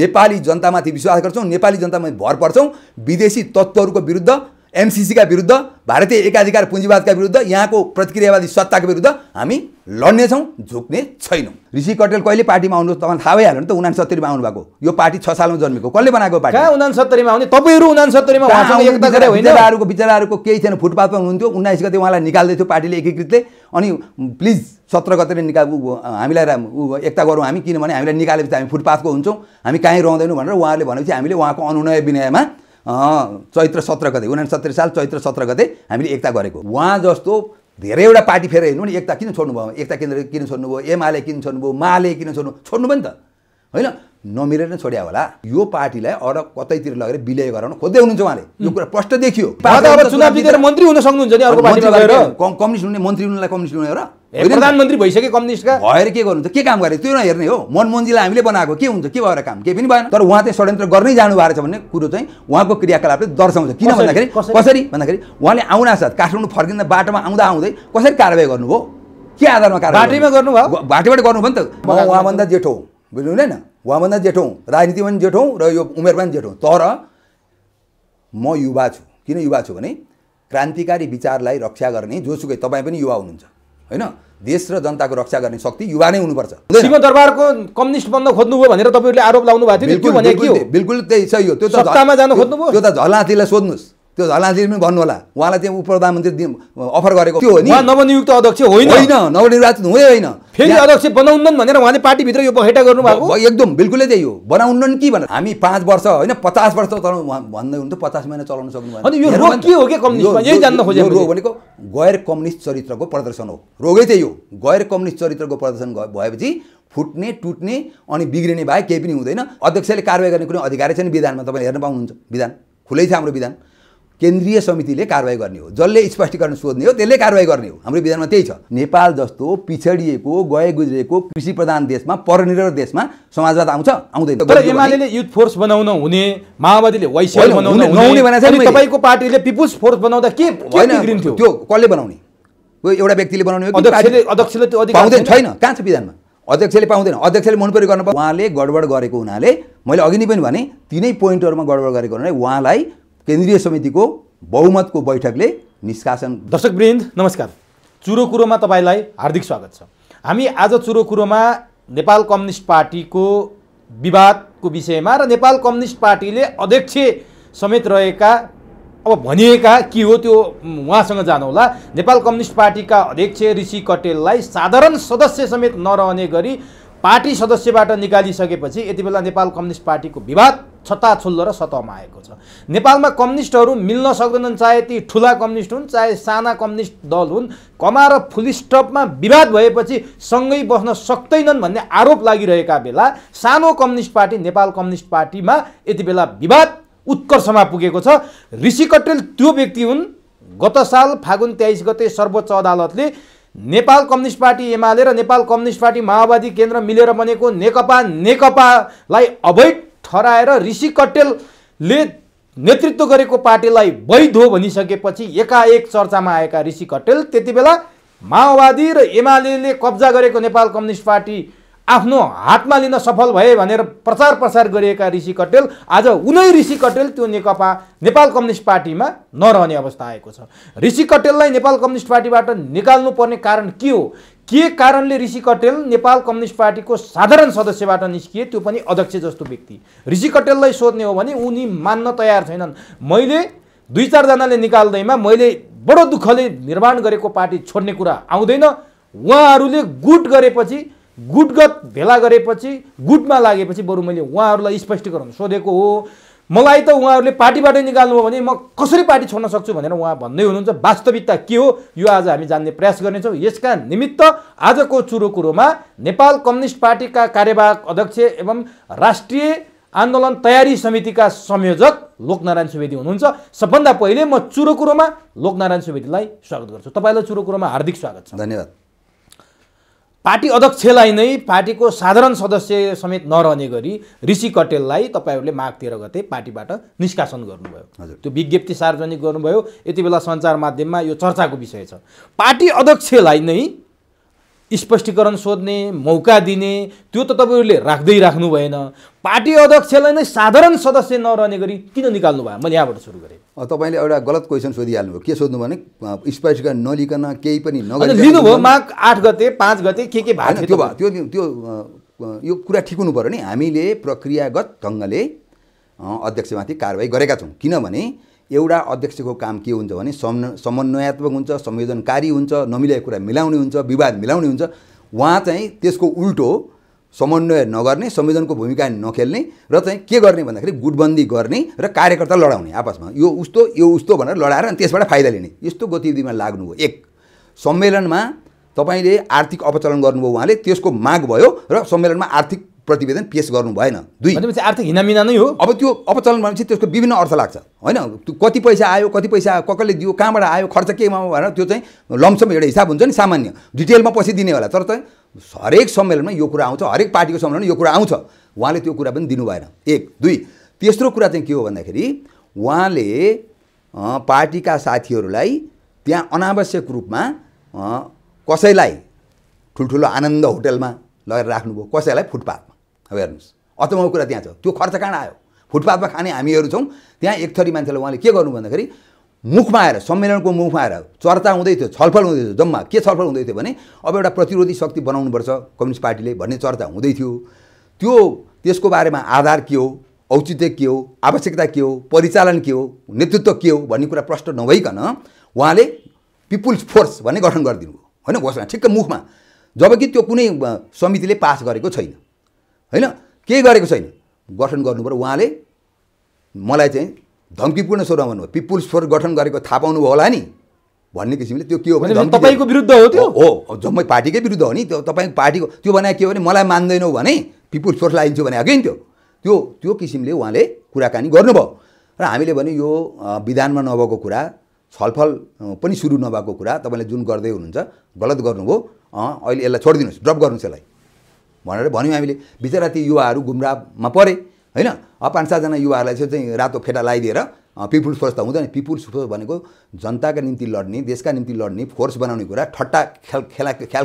नेपाली जनतामाथि विश्वास गर्छौँ नेपाली जनतामाथि भर पर्छौँ विदेशी तत्त्वहरूको विरुद्ध एमसिसीका विरुद्ध भारतीय एकाधिकार पुँजीवादका विरुद्ध यहाँको प्रतिक्रियावादी सत्ताको विरुद्ध हामी लड्नेछौँ झुक्ने छैनौँ ऋषि कटेल कहिले पार्टीमा आउनु तपाईँलाई थाहा भइहाल्यो नि त उनासत्तरीमा आउनुभएको यो पार्टी छ सालमा जन्मेको कसले बनाएको पार्टी उनासत्तरीमा आउने तपाईँहरू उनासत्तरीमा सत्तरीमा बिचराहरूको केही थिएन फुटपाथमा हुनुहुन्थ्यो उन्नाइस गते उहाँलाई निकाल्दै थियो पार्टीले एकीकृतले अनि प्लिज सत्र गते नै निकाल हामीलाई ऊ एकता गरौँ हामी किनभने हामीलाई निकालेपछि हामी फुटपाथको हुन्छौँ हामी कहीँ रहँदैनौँ भनेर उहाँहरूले भनेपछि हामीले उहाँको अनुनय विनयमा चैत्र सत्र गते उना सत्तरी साल चैत्र सत्र गते हामीले एकता गरेको उहाँ जस्तो धेरैवटा पार्टी फेर हिँड्नु नि एकता किन छोड्नु भयो एकता केन्द्र किन छोड्नु छोड्नुभयो एमआलए किन छोड्नु भयो माले किन छोड्नु छोड्नु पनि त होइन नमिलेर नै छोड्या होला यो पार्टीलाई अरू कतैतिर लगेर विलय गराउन खोज्दै हुनुहुन्छ उहाँले यो कुरा प्रष्ट देखियो मन्त्री हुन सक्नुहुन्छ नि कम्युनिस्ट हुने मन्त्री हुनुलाई कम्युनिस्ट हुने र प्रधानमन्त्री भइसक्यो कम्युनिस्टका भएर के गर्नुहुन्छ के काम गरे त्यो नहेर्ने हो मनमोन्जीलाई हामीले बनाएको के हुन्छ के भएर काम केही पनि भएन तर उहाँ चाहिँ षड्यन्त्र गर्नै जानु भएको छ भन्ने कुरो चाहिँ उहाँको क्रियाकलापले दर्शाउँछ किन भन्दाखेरि कसरी भन्दाखेरि उहाँले आउनासाथ काठमाडौँ फर्किँदा बाटोमा आउँदा आउँदै कसरी कारवाही गर्नुभयो के आधारमा बाटैमा गर्नुभयो बाटैबाट गर्नुभयो नि त म उहाँभन्दा जेठो हुँ बुझ्नु हुँदैन उहाँभन्दा जेठो हुँ राजनीतिमा पनि जेठो हुँ र यो उमेर पनि जेठो हुँ तर म युवा छु किन युवा छु भने क्रान्तिकारी विचारलाई रक्षा गर्ने जोसुकै तपाईँ पनि युवा हुनुहुन्छ होइन देश र जनताको रक्षा गर्ने शक्ति युवा नै हुनुपर्छ दरबारको कम्युनिस्ट बन्न खोज्नुभयो भनेर तपाईँहरूले आरोप लाउनु भएको थियो बिल्कुल त्यही सही हो त्यो त सत्तामा जानु खोज्नुभयो त्यो त सोध्नुहोस् त्यो झलाजीले पनि होला उहाँलाई त्यहाँ प्रधानमन्त्री अफर गरेको त्यो नि नवनियुक्त अध्यक्ष होइन होइन नवनिर्वाचित हुँदै होइन फेरि अध्यक्ष बनाउन्नन् भनेर उहाँले पार्टीभित्र यो बैठा गर्नुभएको एकदम बिल्कुलै त्यही हो बनाउन्नन् कि भनेर हामी पाँच वर्ष होइन पचास वर्ष चलाउनु भन्दै हुन्थ्यो पचास महिना चलाउनु सक्नु अनि यो रोग के हो यही जान्न खोजेको रोग भनेको गैर कम्युनिस्ट चरित्रको प्रदर्शन हो रोगै त्यही हो गैर कम्युनिस्ट चरित्रको प्रदर्शन भएपछि फुट्ने टुट्ने अनि बिग्रिने भए केही पनि हुँदैन अध्यक्षले कारवाही गर्ने कुनै अधिकारै छैन विधानमा तपाईँले हेर्न पाउनुहुन्छ विधान खुलै छ हाम्रो विधान केन्द्रीय समितिले कारवाही गर्ने हो जसले स्पष्टीकरण सोध्ने हो त्यसले कारवाही गर्ने हो हाम्रो विधानमा त्यही छ नेपाल जस्तो पिछडिएको गए गुज्रिएको कृषि प्रधान देशमा परनिर्भर देशमा समाजवाद आउँछ आउँदैन एमाले युथ फोर्स बनाउन हुने माओवादीले बनाउन तपाईँको पार्टीले पिपुल्स फोर्स बनाउँदा के होइन त्यो कसले बनाउने एउटा व्यक्तिले बनाउने अध्यक्षले त्यो पाउँदैन छैन कहाँ छ विधानमा अध्यक्षले पाउँदैन अध्यक्षले मनपरी गर्नु उहाँले गडबड गरेको हुनाले मैले अघि नै पनि भने तिनै पोइन्टहरूमा गडबड गरेको हुनाले उहाँलाई केन्द्रीय समितिको बहुमतको बैठकले निष्कासन दर्शक वृन्द नमस्कार चुरो कुरोमा तपाईँलाई हार्दिक स्वागत छ हामी आज चुरो कुरोमा नेपाल कम्युनिस्ट पार्टीको विवादको विषयमा र नेपाल कम्युनिस्ट पार्टीले अध्यक्ष समेत रहेका अब भनिएका के हो त्यो उहाँसँग जानुहोला नेपाल कम्युनिस्ट पार्टीका अध्यक्ष ऋषि कटेललाई साधारण सदस्य समेत नरहने गरी पार्टी सदस्यबाट निकालिसकेपछि यति बेला नेपाल कम्युनिस्ट पार्टीको विवाद छताछुल्लो र सतहमा आएको छ नेपालमा कम्युनिस्टहरू मिल्न सक्दैनन् चाहे ती ठुला कम्युनिस्ट हुन् चाहे साना कम्युनिस्ट दल हुन् कमा र फुलिस्टपमा विवाद भएपछि सँगै बस्न सक्दैनन् भन्ने आरोप लागिरहेका बेला सानो कम्युनिस्ट पार्टी नेपाल कम्युनिस्ट पार्टीमा यति बेला विवाद उत्कर्षमा पुगेको छ ऋषि कटेल त्यो व्यक्ति हुन् गत साल फागुन तेइस गते सर्वोच्च अदालतले नेपाल कम्युनिस्ट पार्टी एमाले र नेपाल कम्युनिस्ट पार्टी माओवादी केन्द्र मिलेर बनेको नेकपा नेकपालाई अवैध ठहराएर ऋषि कटेलले नेतृत्व गरेको पार्टीलाई वैध हो भनिसकेपछि एकाएक चर्चामा आएका ऋषि कटेल त्यति बेला माओवादी र एमाले कब्जा गरेको नेपाल कम्युनिस्ट पार्टी आफ्नो हातमा लिन सफल भए भनेर प्रचार प्रसार गरिएका ऋषि कटेल आज उनै ऋषि कटेल त्यो नेकपा नेपाल कम्युनिस्ट पार्टीमा नरहने अवस्था आएको छ ऋषि कटेललाई नेपाल कम्युनिस्ट पार्टीबाट निकाल्नुपर्ने कारण के हो के कारणले ऋषि कटेल नेपाल कम्युनिस्ट पार्टीको साधारण सदस्यबाट निस्किए त्यो पनि अध्यक्ष जस्तो व्यक्ति ऋषि कटेललाई सोध्ने हो भने उनी मान्न तयार छैनन् मैले दुई चारजनाले निकाल्दैमा मैले बडो दुःखले निर्माण गरेको पार्टी छोड्ने कुरा आउँदैन उहाँहरूले गुट गरेपछि गुटगत भेला गरेपछि गुटमा लागेपछि बरु मैले उहाँहरूलाई स्पष्टीकरण सोधेको हो मलाई त उहाँहरूले पार्टीबाट निकाल्नु भने म कसरी पार्टी छोड्न सक्छु भनेर उहाँ भन्दै हुनुहुन्छ वास्तविकता के हो यो आज हामी जान्ने प्रयास गर्नेछौँ यसका निमित्त आजको चुरो कुरोमा नेपाल कम्युनिस्ट पार्टीका कार्यवाहक अध्यक्ष एवं राष्ट्रिय आन्दोलन तयारी समितिका संयोजक लोकनारायण सुवेदी हुनुहुन्छ सबभन्दा पहिले म चुरो कुरोमा लोकनारायण सुवेदीलाई स्वागत गर्छु तपाईँलाई चुरो कुरोमा हार्दिक स्वागत छ धन्यवाद पार्टी अध्यक्षलाई नै पार्टीको साधारण सदस्य समेत नरहने गरी ऋषि कटेललाई तपाईँहरूले माघ तेह्र गते पार्टीबाट निष्कासन गर्नुभयो हजुर त्यो विज्ञप्ति सार्वजनिक गर्नुभयो यति बेला सञ्चार माध्यममा यो चर्चाको विषय छ पार्टी अध्यक्षलाई नै स्पष्टीकरण सोध्ने मौका दिने त्यो त तपाईँहरूले राख्दै राख्नु भएन पार्टी अध्यक्षलाई नै साधारण सदस्य नरहने गरी किन निकाल्नु भयो मैले यहाँबाट सुरु गरेँ तपाईँले एउटा गलत क्वेसन सोधिहाल्नुभयो के सोध्नु भने स्पष्टीकरण नलिकन केही पनि नगर लिनुभयो माघ आठ गते पाँच गते के के भएन त्यो त्यो त्यो यो कुरा ठिक हुनु पऱ्यो नि हामीले प्रक्रियागत ढङ्गले अध्यक्षमाथि कारवाही गरेका छौँ किनभने एउटा अध्यक्षको काम के हुन्छ भने समन्वयात्मक हुन्छ संयोजनकारी हुन्छ नमिलेको कुरा मिलाउने हुन्छ विवाद मिलाउने हुन्छ उहाँ चाहिँ त्यसको उल्टो समन्वय नगर्ने संयोजनको भूमिका नखेल्ने र चाहिँ के गर्ने भन्दाखेरि गुटबन्दी गर्ने र कार्यकर्ता लडाउने आपसमा यो उस्तो यो उस्तो भनेर लडाएर अनि त्यसबाट फाइदा लिने यस्तो गतिविधिमा लाग्नु हो एक सम्मेलनमा तपाईँले आर्थिक अपचलन गर्नुभयो उहाँले त्यसको माग भयो र सम्मेलनमा आर्थिक प्रतिवेदन पेस गर्नु भएन दुई भनेपछि आर्थिक हिनामिना नै हो अब त्यो अपचलन भनेपछि त्यसको विभिन्न अर्थ लाग्छ होइन कति पैसा आयो कति पैसा कसले दियो कहाँबाट आयो खर्च केमा भनेर त्यो चाहिँ लम्सम एउटा हिसाब हुन्छ नि सामान्य डिटेलमा पछि दिने होला तर चाहिँ हरेक सम्मेलनमा यो कुरा आउँछ हरेक पार्टीको सम्मेलनमा यो कुरा आउँछ उहाँले त्यो कुरा पनि दिनु भएन एक दुई तेस्रो कुरा चाहिँ के हो भन्दाखेरि उहाँले पार्टीका साथीहरूलाई त्यहाँ अनावश्यक रूपमा कसैलाई ठुल्ठुलो आनन्द होटलमा लगेर राख्नुभयो कसैलाई फुटपाथमा अब हेर्नुहोस् अचम्मको कुरा त्यहाँ छ त्यो खर्च कहाँ आयो फुटपाथमा खाने हामीहरू छौँ त्यहाँ एक थरी मान्छेलाई उहाँले के गर्नु भन्दाखेरि मुखमा आएर सम्मेलनको मुखमा आएर चर्चा हुँदै थियो छलफल हुँदै थियो जम्मा के छलफल हुँदै थियो भने अब एउटा प्रतिरोधी शक्ति बनाउनुपर्छ कम्युनिस्ट पार्टीले भन्ने चर्चा हुँदै थियो त्यो त्यसको बारेमा आधार के हो औचित्य के हो आवश्यकता के हो परिचालन के हो नेतृत्व के हो भन्ने कुरा प्रष्ट नभइकन उहाँले पिपुल्स फोर्स भन्ने गठन गरिदिनु होइन घोषणा ठिक्क मुखमा जबकि त्यो कुनै समितिले पास गरेको छैन होइन केही गरेको छैन गठन गर्नु पऱ्यो उहाँले मलाई चाहिँ धम्कीपूर्ण स्वरमा भन्नुभयो पिपुल्स फोर्स गठन गरेको थाहा पाउनुभयो होला नि भन्ने किसिमले त्यो के हो भने तपाईँको विरुद्ध हो त्यो हो जम्मै पार्टीकै विरुद्ध हो नि त्यो तपाईँको पार्टीको त्यो बनाए के हो भने मलाई मान्दैनौ भने पिपुल्स फोर्स भने भने नि त्यो त्यो त्यो किसिमले उहाँले कुराकानी गर्नुभयो र हामीले भने यो विधानमा नभएको कुरा छलफल पनि सुरु नभएको कुरा तपाईँले जुन गर्दै हुनुहुन्छ गलत गर्नुभयो अहिले यसलाई छोडिदिनुहोस् ड्रप गर्नुहोस् यसलाई भनेर भन्यौँ हामीले बिचरा ती युवाहरू गुमराहमा परे होइन अब पाँच सातजना युवाहरूलाई चाहिँ रातो फेटा लगाइदिएर पिपुल्स फोर्स त हुँदैन पिपुल्स फोर्स भनेको जनताका निम्ति लड्ने देशका निम्ति लड्ने फोर्स बनाउने कुरा ठट्टा खेल खेला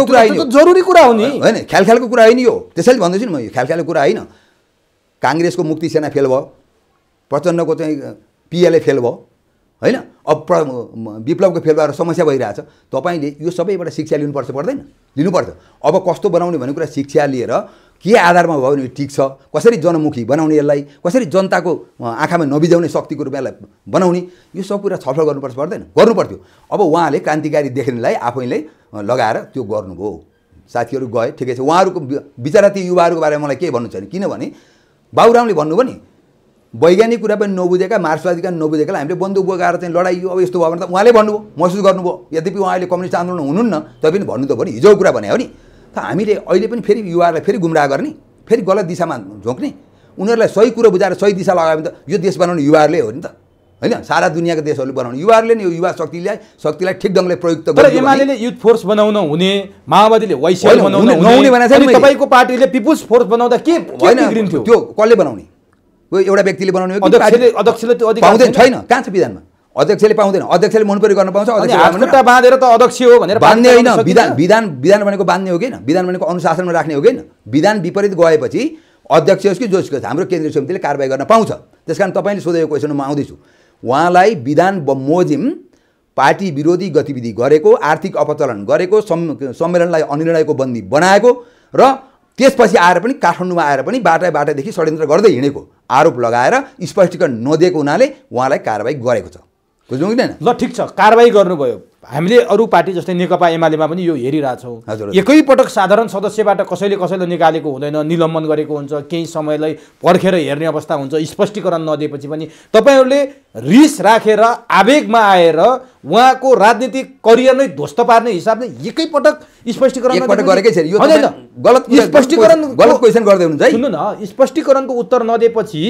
कुरा होइन जरुरी कुरा हो नि होइन ख्याल ख्यालको कुरा होइन यो त्यसैले भन्दैछु नि म यो ख्याल ख्यालको कुरा होइन काङ्ग्रेसको मुक्ति सेना फेल भयो प्रचण्डको चाहिँ पिएलए फेल भयो होइन अब विप्लवको फेल भएर समस्या भइरहेछ तपाईँले यो सबैबाट शिक्षा लिनुपर्छ पर्दैन लिनुपर्छ अब कस्तो बनाउने भन्ने कुरा शिक्षा लिएर के आधारमा भयो भने ठिक छ कसरी जनमुखी बनाउने यसलाई कसरी जनताको आँखामा नबिजाउने शक्तिको रूपमा यसलाई बनाउने यो सब कुरा छलफल गर्नुपर्छ पर्दैन गर्नु पर्थ्यो अब उहाँले क्रान्तिकारी देख्नेलाई आफैले लगाएर त्यो गर्नुभयो साथीहरू गए ठिकै छ उहाँहरूको ती युवाहरूको बारेमा मलाई के भन्नु छैन किनभने बाबुरामले भन्नुभयो नि वैज्ञानिक कुरा पनि नबुझेका मार्क्सवादीका नबुझेकालाई हामीले बन्दुक बोकाएर चाहिँ लडाइयो अब यस्तो भयो भने त उहाँले भन्नुभयो महसुस गर्नुभयो यद्यपि उहाँ अहिले कम्युनिस्ट आन्दोलन हुनुहुन्न पनि भन्नु त भने हिजो कुरा भने हो नि त हामीले अहिले पनि फेरि युवाहरूलाई फेरि गुमराह गर्ने फेरि गलत दिशामा झोक्ने उनीहरूलाई सही कुरो बुझाएर सही दिशा लगायो भने त यो देश बनाउने युवाहरूले हो नि त होइन सारा दुनियाँको देशहरूले बनाउने युवाहरूले नै यो युवा शक्तिलाई शक्तिलाई ठिक ढङ्गले प्रयुक्त एमाले युथ फोर्स बनाउन हुने माओवादीले वाइसिएल बनाउनु तपाईँको पार्टीले पिपुल्स फोर्स बनाउँदा के होइन त्यो कसले बनाउने एउटा व्यक्तिले बनाउने अध्यक्षले पाउँदैन छैन कहाँ छ विधानमा अध्यक्षले पाउँदैन अध्यक्षले मनपरी गर्न पाउँछ बाँधेर त अध्यक्ष हो भनेर बाँध्ने होइन विधान विधान विधान भनेको बाँध्ने हो कि होइन विधान भनेको अनुशासनमा राख्ने हो कि होइन विधान विपरीत गएपछि अध्यक्ष होस् कि जोसको होस् हाम्रो केन्द्रीय समितिले कारवाही गर्न पाउँछ त्यस कारण तपाईँले सोधेको क्वेसनमा म आउँदैछु उहाँलाई विधान बमोजिम पार्टी विरोधी गतिविधि गरेको आर्थिक अपचलन गरेको सम्मेलनलाई अनिर्णयको बन्दी बनाएको र त्यसपछि आएर पनि काठमाडौँमा आएर पनि बाटै बाटैदेखि षड्यन्त्र गर्दै हिँडेको आरोप लगाएर स्पष्टीकरण नदिएको हुनाले उहाँलाई कारवाही गरेको छ बुझ्नु ल ठिक छ कारवाही गर्नुभयो हामीले अरू पार्टी जस्तै नेकपा एमालेमा पनि यो हेरिरहेछौँ एकैपटक साधारण सदस्यबाट कसैले कसैलाई निकालेको हुँदैन निलम्बन गरेको हुन्छ केही समयलाई पर्खेर हेर्ने अवस्था हुन्छ स्पष्टीकरण नदिएपछि पनि तपाईँहरूले रिस राखेर रा, आवेगमा आएर उहाँको राजनीतिक करियर नै ध्वस्त पार्ने हिसाबले एकैपटक स्पष्टीकरण गरेकै गर्दै हुनुहुन्छ सुन्नु न स्पष्टीकरणको उत्तर नदिएपछि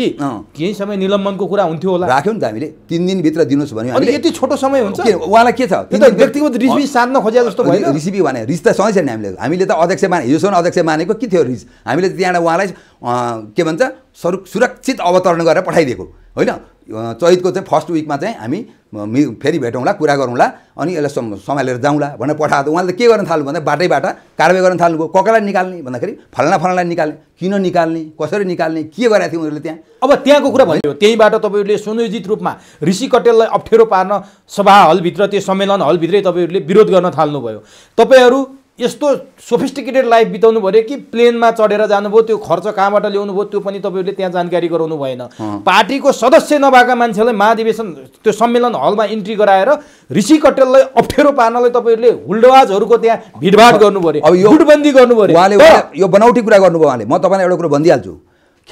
केही समय निलम्बनको कुरा हुन्थ्यो होला राख्यौँ नि त हामीले तिन दिनभित्र दिनुहोस् भन्यो यति छोटो समय हुन्छ उहाँलाई के छ त व्यक्तिगत रिसिपी साध्न खोजे जस्तो भयो रिसिपी भने रिस त सधैँ छैन हामीले हामीले त अध्यक्ष माने हिजोसम्म अध्यक्ष मानेको के थियो रिस हामीले त्यहाँबाट उहाँलाई के भन्छ सुरक्षित अवतरण गरेर पठाइदिएको होइन चैतको चाहिँ फर्स्ट विकमा चाहिँ हामी फेरि भेटौँला कुरा गरौँला अनि यसलाई सम्हालेर जाउँला भनेर पठाएको उहाँले त के गर्न थाल्नु भन्दा बाटैबाट कारवाही गर्न थाल्नुभयो ककलाई निकाल्ने भन्दाखेरि फलाना फलनालाई निकाल्ने किन निकाल्ने कसरी निकाल्ने के गराएको थियो उनीहरूले त्यहाँ अब त्यहाँको कुरा भन्यो त्यहीँबाट तपाईँहरूले सुनियोजित रूपमा ऋषि कटेललाई अप्ठ्यारो पार्न सभा हलभित्र त्यो सम्मेलन हलभित्रै तपाईँहरूले विरोध गर्न थाल्नुभयो तपाईँहरू यस्तो सोफिस्टिकेटेड लाइफ बिताउनु पऱ्यो कि प्लेनमा चढेर जानुभयो त्यो खर्च कहाँबाट ल्याउनु भयो त्यो पनि तपाईँहरूले त्यहाँ जानकारी गराउनु भएन पार्टीको सदस्य नभएका मान्छेलाई महाधिवेशन त्यो सम्मेलन हलमा इन्ट्री गराएर ऋषि कटेललाई अप्ठ्यारो पार्नलाई तपाईँहरूले हुल्डवाजहरूको त्यहाँ भिडभाड गर्नु पऱ्यो अब यो गर्नु पऱ्यो उहाँले यो बनाउटी कुरा गर्नुभयो उहाँले म तपाईँलाई एउटा कुरो भनिदिइहाल्छु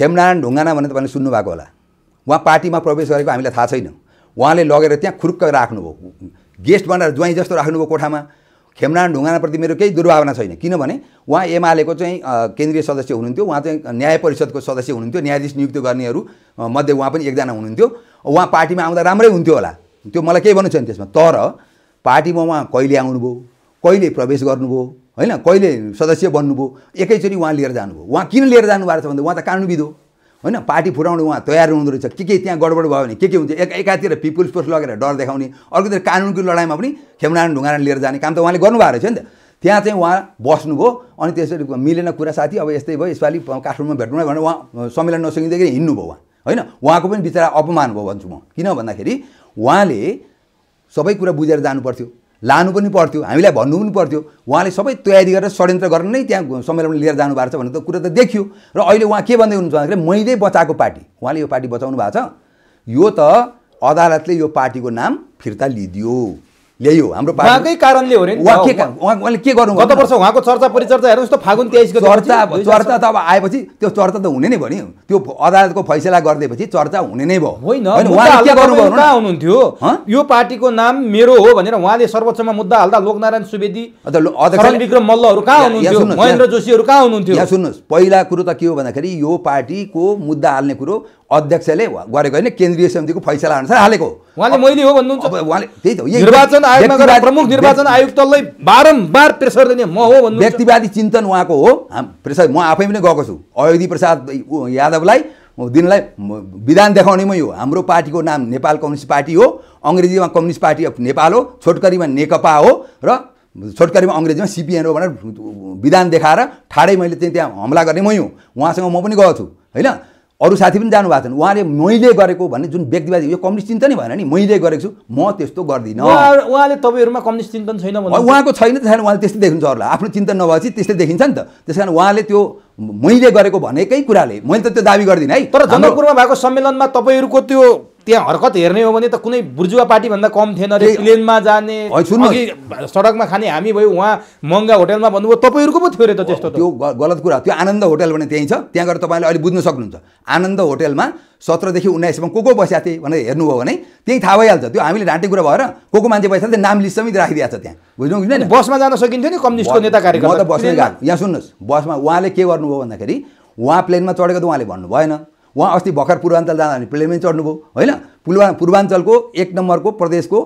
खेमनारायण ढुङ्गाना भनेर तपाईँले सुन्नुभएको होला उहाँ पार्टीमा प्रवेश गरेको हामीलाई थाहा छैन उहाँले लगेर त्यहाँ खुर्क राख्नुभयो गेस्ट बनाएर ज्वाइँ जस्तो राख्नुभयो कोठामा खेमनारायण ढुङ्गानाप्रति मेरो केही दुर्भावना छैन किनभने उहाँ एमालेको चाहिँ केन्द्रीय सदस्य हुनुहुन्थ्यो उहाँ चाहिँ न्याय परिषदको सदस्य हुनुहुन्थ्यो न्यायाधीश नियुक्त गर्नेहरू मध्ये उहाँ पनि एकजना हुनुहुन्थ्यो उहाँ पार्टीमा आउँदा राम्रै हुन्थ्यो होला त्यो मलाई केही भन्नु छैन त्यसमा तर पार्टीमा उहाँ कहिले आउनुभयो कहिले प्रवेश गर्नुभयो होइन कहिले सदस्य बन्नुभयो एकैचोटि उहाँ लिएर जानुभयो उहाँ किन लिएर जानुभएको छ भने उहाँ त कानुनविद हो होइन पार्टी फुटाउनु उहाँ तयार हुँदो रहेछ के के त्यहाँ गडबड भयो भने के के हुन्छ एक एकातिर पिपुल्स फोर्स लगेर डर देखाउने अर्कोतिर कानुनको लडाइँमा पनि खेमनारायण ढुङ्गारायण लिएर जाने काम त उहाँले गर्नुभएको रहेछ नि त त्यहाँ चाहिँ उहाँ बस्नुभयो अनि त्यसरी मिलेन कुरा साथी अब यस्तै भयो यसपालि काठमाडौँमा भेट्नु भनेर उहाँ सम्मेलन हिँड्नु हिँड्नुभयो उहाँ होइन उहाँको पनि बिचरा अपमान भयो भन्छु म किन भन्दाखेरि उहाँले सबै कुरा बुझेर जानुपर्थ्यो लानु पनि पर्थ्यो हामीलाई भन्नु पनि पर्थ्यो उहाँले सबै तयारी गरेर षड्यन्त्र गरेर नै त्यहाँ सम्मेलन लिएर जानु भएको छ भन्ने त कुरा त देखियो र अहिले उहाँ के भन्दै हुनुहुन्छ भन्दाखेरि मैले बचाएको पार्टी उहाँले यो पार्टी बचाउनु भएको छ यो त अदालतले यो पार्टीको नाम फिर्ता लिइदियो ल्याइयो हाम्रो पार्टीकै कारणले हो नि के उहाँले के गर्नु गत वर्ष उहाँको चर्चा परिचर्चा हेर्नुहोस् त फागुन तेइसको चर्चा चर्चा त अब आएपछि त्यो चर्चा त हुने नै भन्यो त्यो अदालतको फैसला गरिदिएपछि चर्चा हुने नै भयो होइन यो पार्टीको नाम मेरो हो भनेर उहाँले सर्वोच्चमा मुद्दा हाल्दा लोकनारायण सुवेदी विक्रम मल्लहरू कहाँ हुनुहुन्थ्यो महेन्द्र जोशीहरू कहाँ हुनुहुन्थ्यो यहाँ सुन्नुहोस् पहिला कुरो त के हो भन्दाखेरि यो पार्टीको मुद्दा हाल्ने कुरो अध्यक्षले गरेको होइन केन्द्रीय समितिको फैसला अनुसार हालेको उहाँले मैले हो भन्नुहुन्छ उहाँले त्यही त निर्वाचन आयोगमा प्रमुख निर्वाचन आयुक्तलाई बारम्बार प्रेसर दिने म हो भन्नु व्यक्तिवादी चिन्तन उहाँको हो प्रेसर म आफै पनि गएको छु अयोधी प्रसाद यादवलाई दिनलाई विधान देखाउनेमै हो हाम्रो पार्टीको नाम नेपाल कम्युनिस्ट पार्टी हो अङ्ग्रेजीमा कम्युनिस्ट पार्टी अफ नेपाल हो छोटकरीमा नेकपा हो र छोटकरीमा अङ्ग्रेजीमा सिपिएन हो भनेर विधान देखाएर ठाडै मैले चाहिँ त्यहाँ हमला गर्ने मै हो उहाँसँग म पनि गएको छु होइन अरू साथी पनि जानुभएको छन् उहाँले मैले गरेको भन्ने जुन व्यक्तिवादी यो कम्युनिस्ट चिन्तनै भएन नि मैले गरेको छु म त्यस्तो गर्दिनँ उहाँले तपाईँहरूमा कम्युनिस्ट चिन्तन छैन उहाँको छैन त्यस कारण उहाँले त्यस्तै देख्नुहुन्छ अरूलाई आफ्नो चिन्तन नभएपछि त्यस्तै देखिन्छ नि त त्यस कारण उहाँले त्यो मैले गरेको भनेकै कुराले मैले त त्यो दाबी गर्दिनँ है तर जनकपुरमा भएको सम्मेलनमा तपाईँहरूको त्यो त्यहाँ हरकत हेर्ने हो भने त कुनै बुर्जुवा पार्टीभन्दा कम थिएन रे प्लेनमा जाने सडकमा खाने हामी भयो उहाँ महँगा होटेलमा भन्नुभयो तपाईँहरूको पो थियो रे त त्यस्तो त्यो गलत कुरा त्यो आनन्द होटेल भने त्यहीँ छ त्यहाँ गएर तपाईँले अहिले बुझ्न सक्नुहुन्छ आनन्द होटेलमा सत्रदेखि उन्नाइससम्म को को बसेका थिए भनेर हेर्नुभयो भने त्यही थाहा भइहाल्छ त्यो हामीले ढाँटे कुरा भएर को को मान्छे बसेको थियो नाम लिस्ट समेत राखिदिएको छ त्यहाँ बुझ्नु बसमा जान सकिन्थ्यो नि कम्युनिस्टको नेता कार्यक्रम त बस्ने गएको यहाँ सुन्नुहोस् बसमा उहाँले के गर्नुभयो भन्दाखेरि उहाँ प्लेनमा चढेको त उहाँले भन्नु भएन उहाँ अस्ति भर्खर पूर्वाञ्चल जाँदा भने प्लेनमै चढ्नुभयो होइन पूर्वा पूर्वाञ्चलको एक नम्बरको प्रदेशको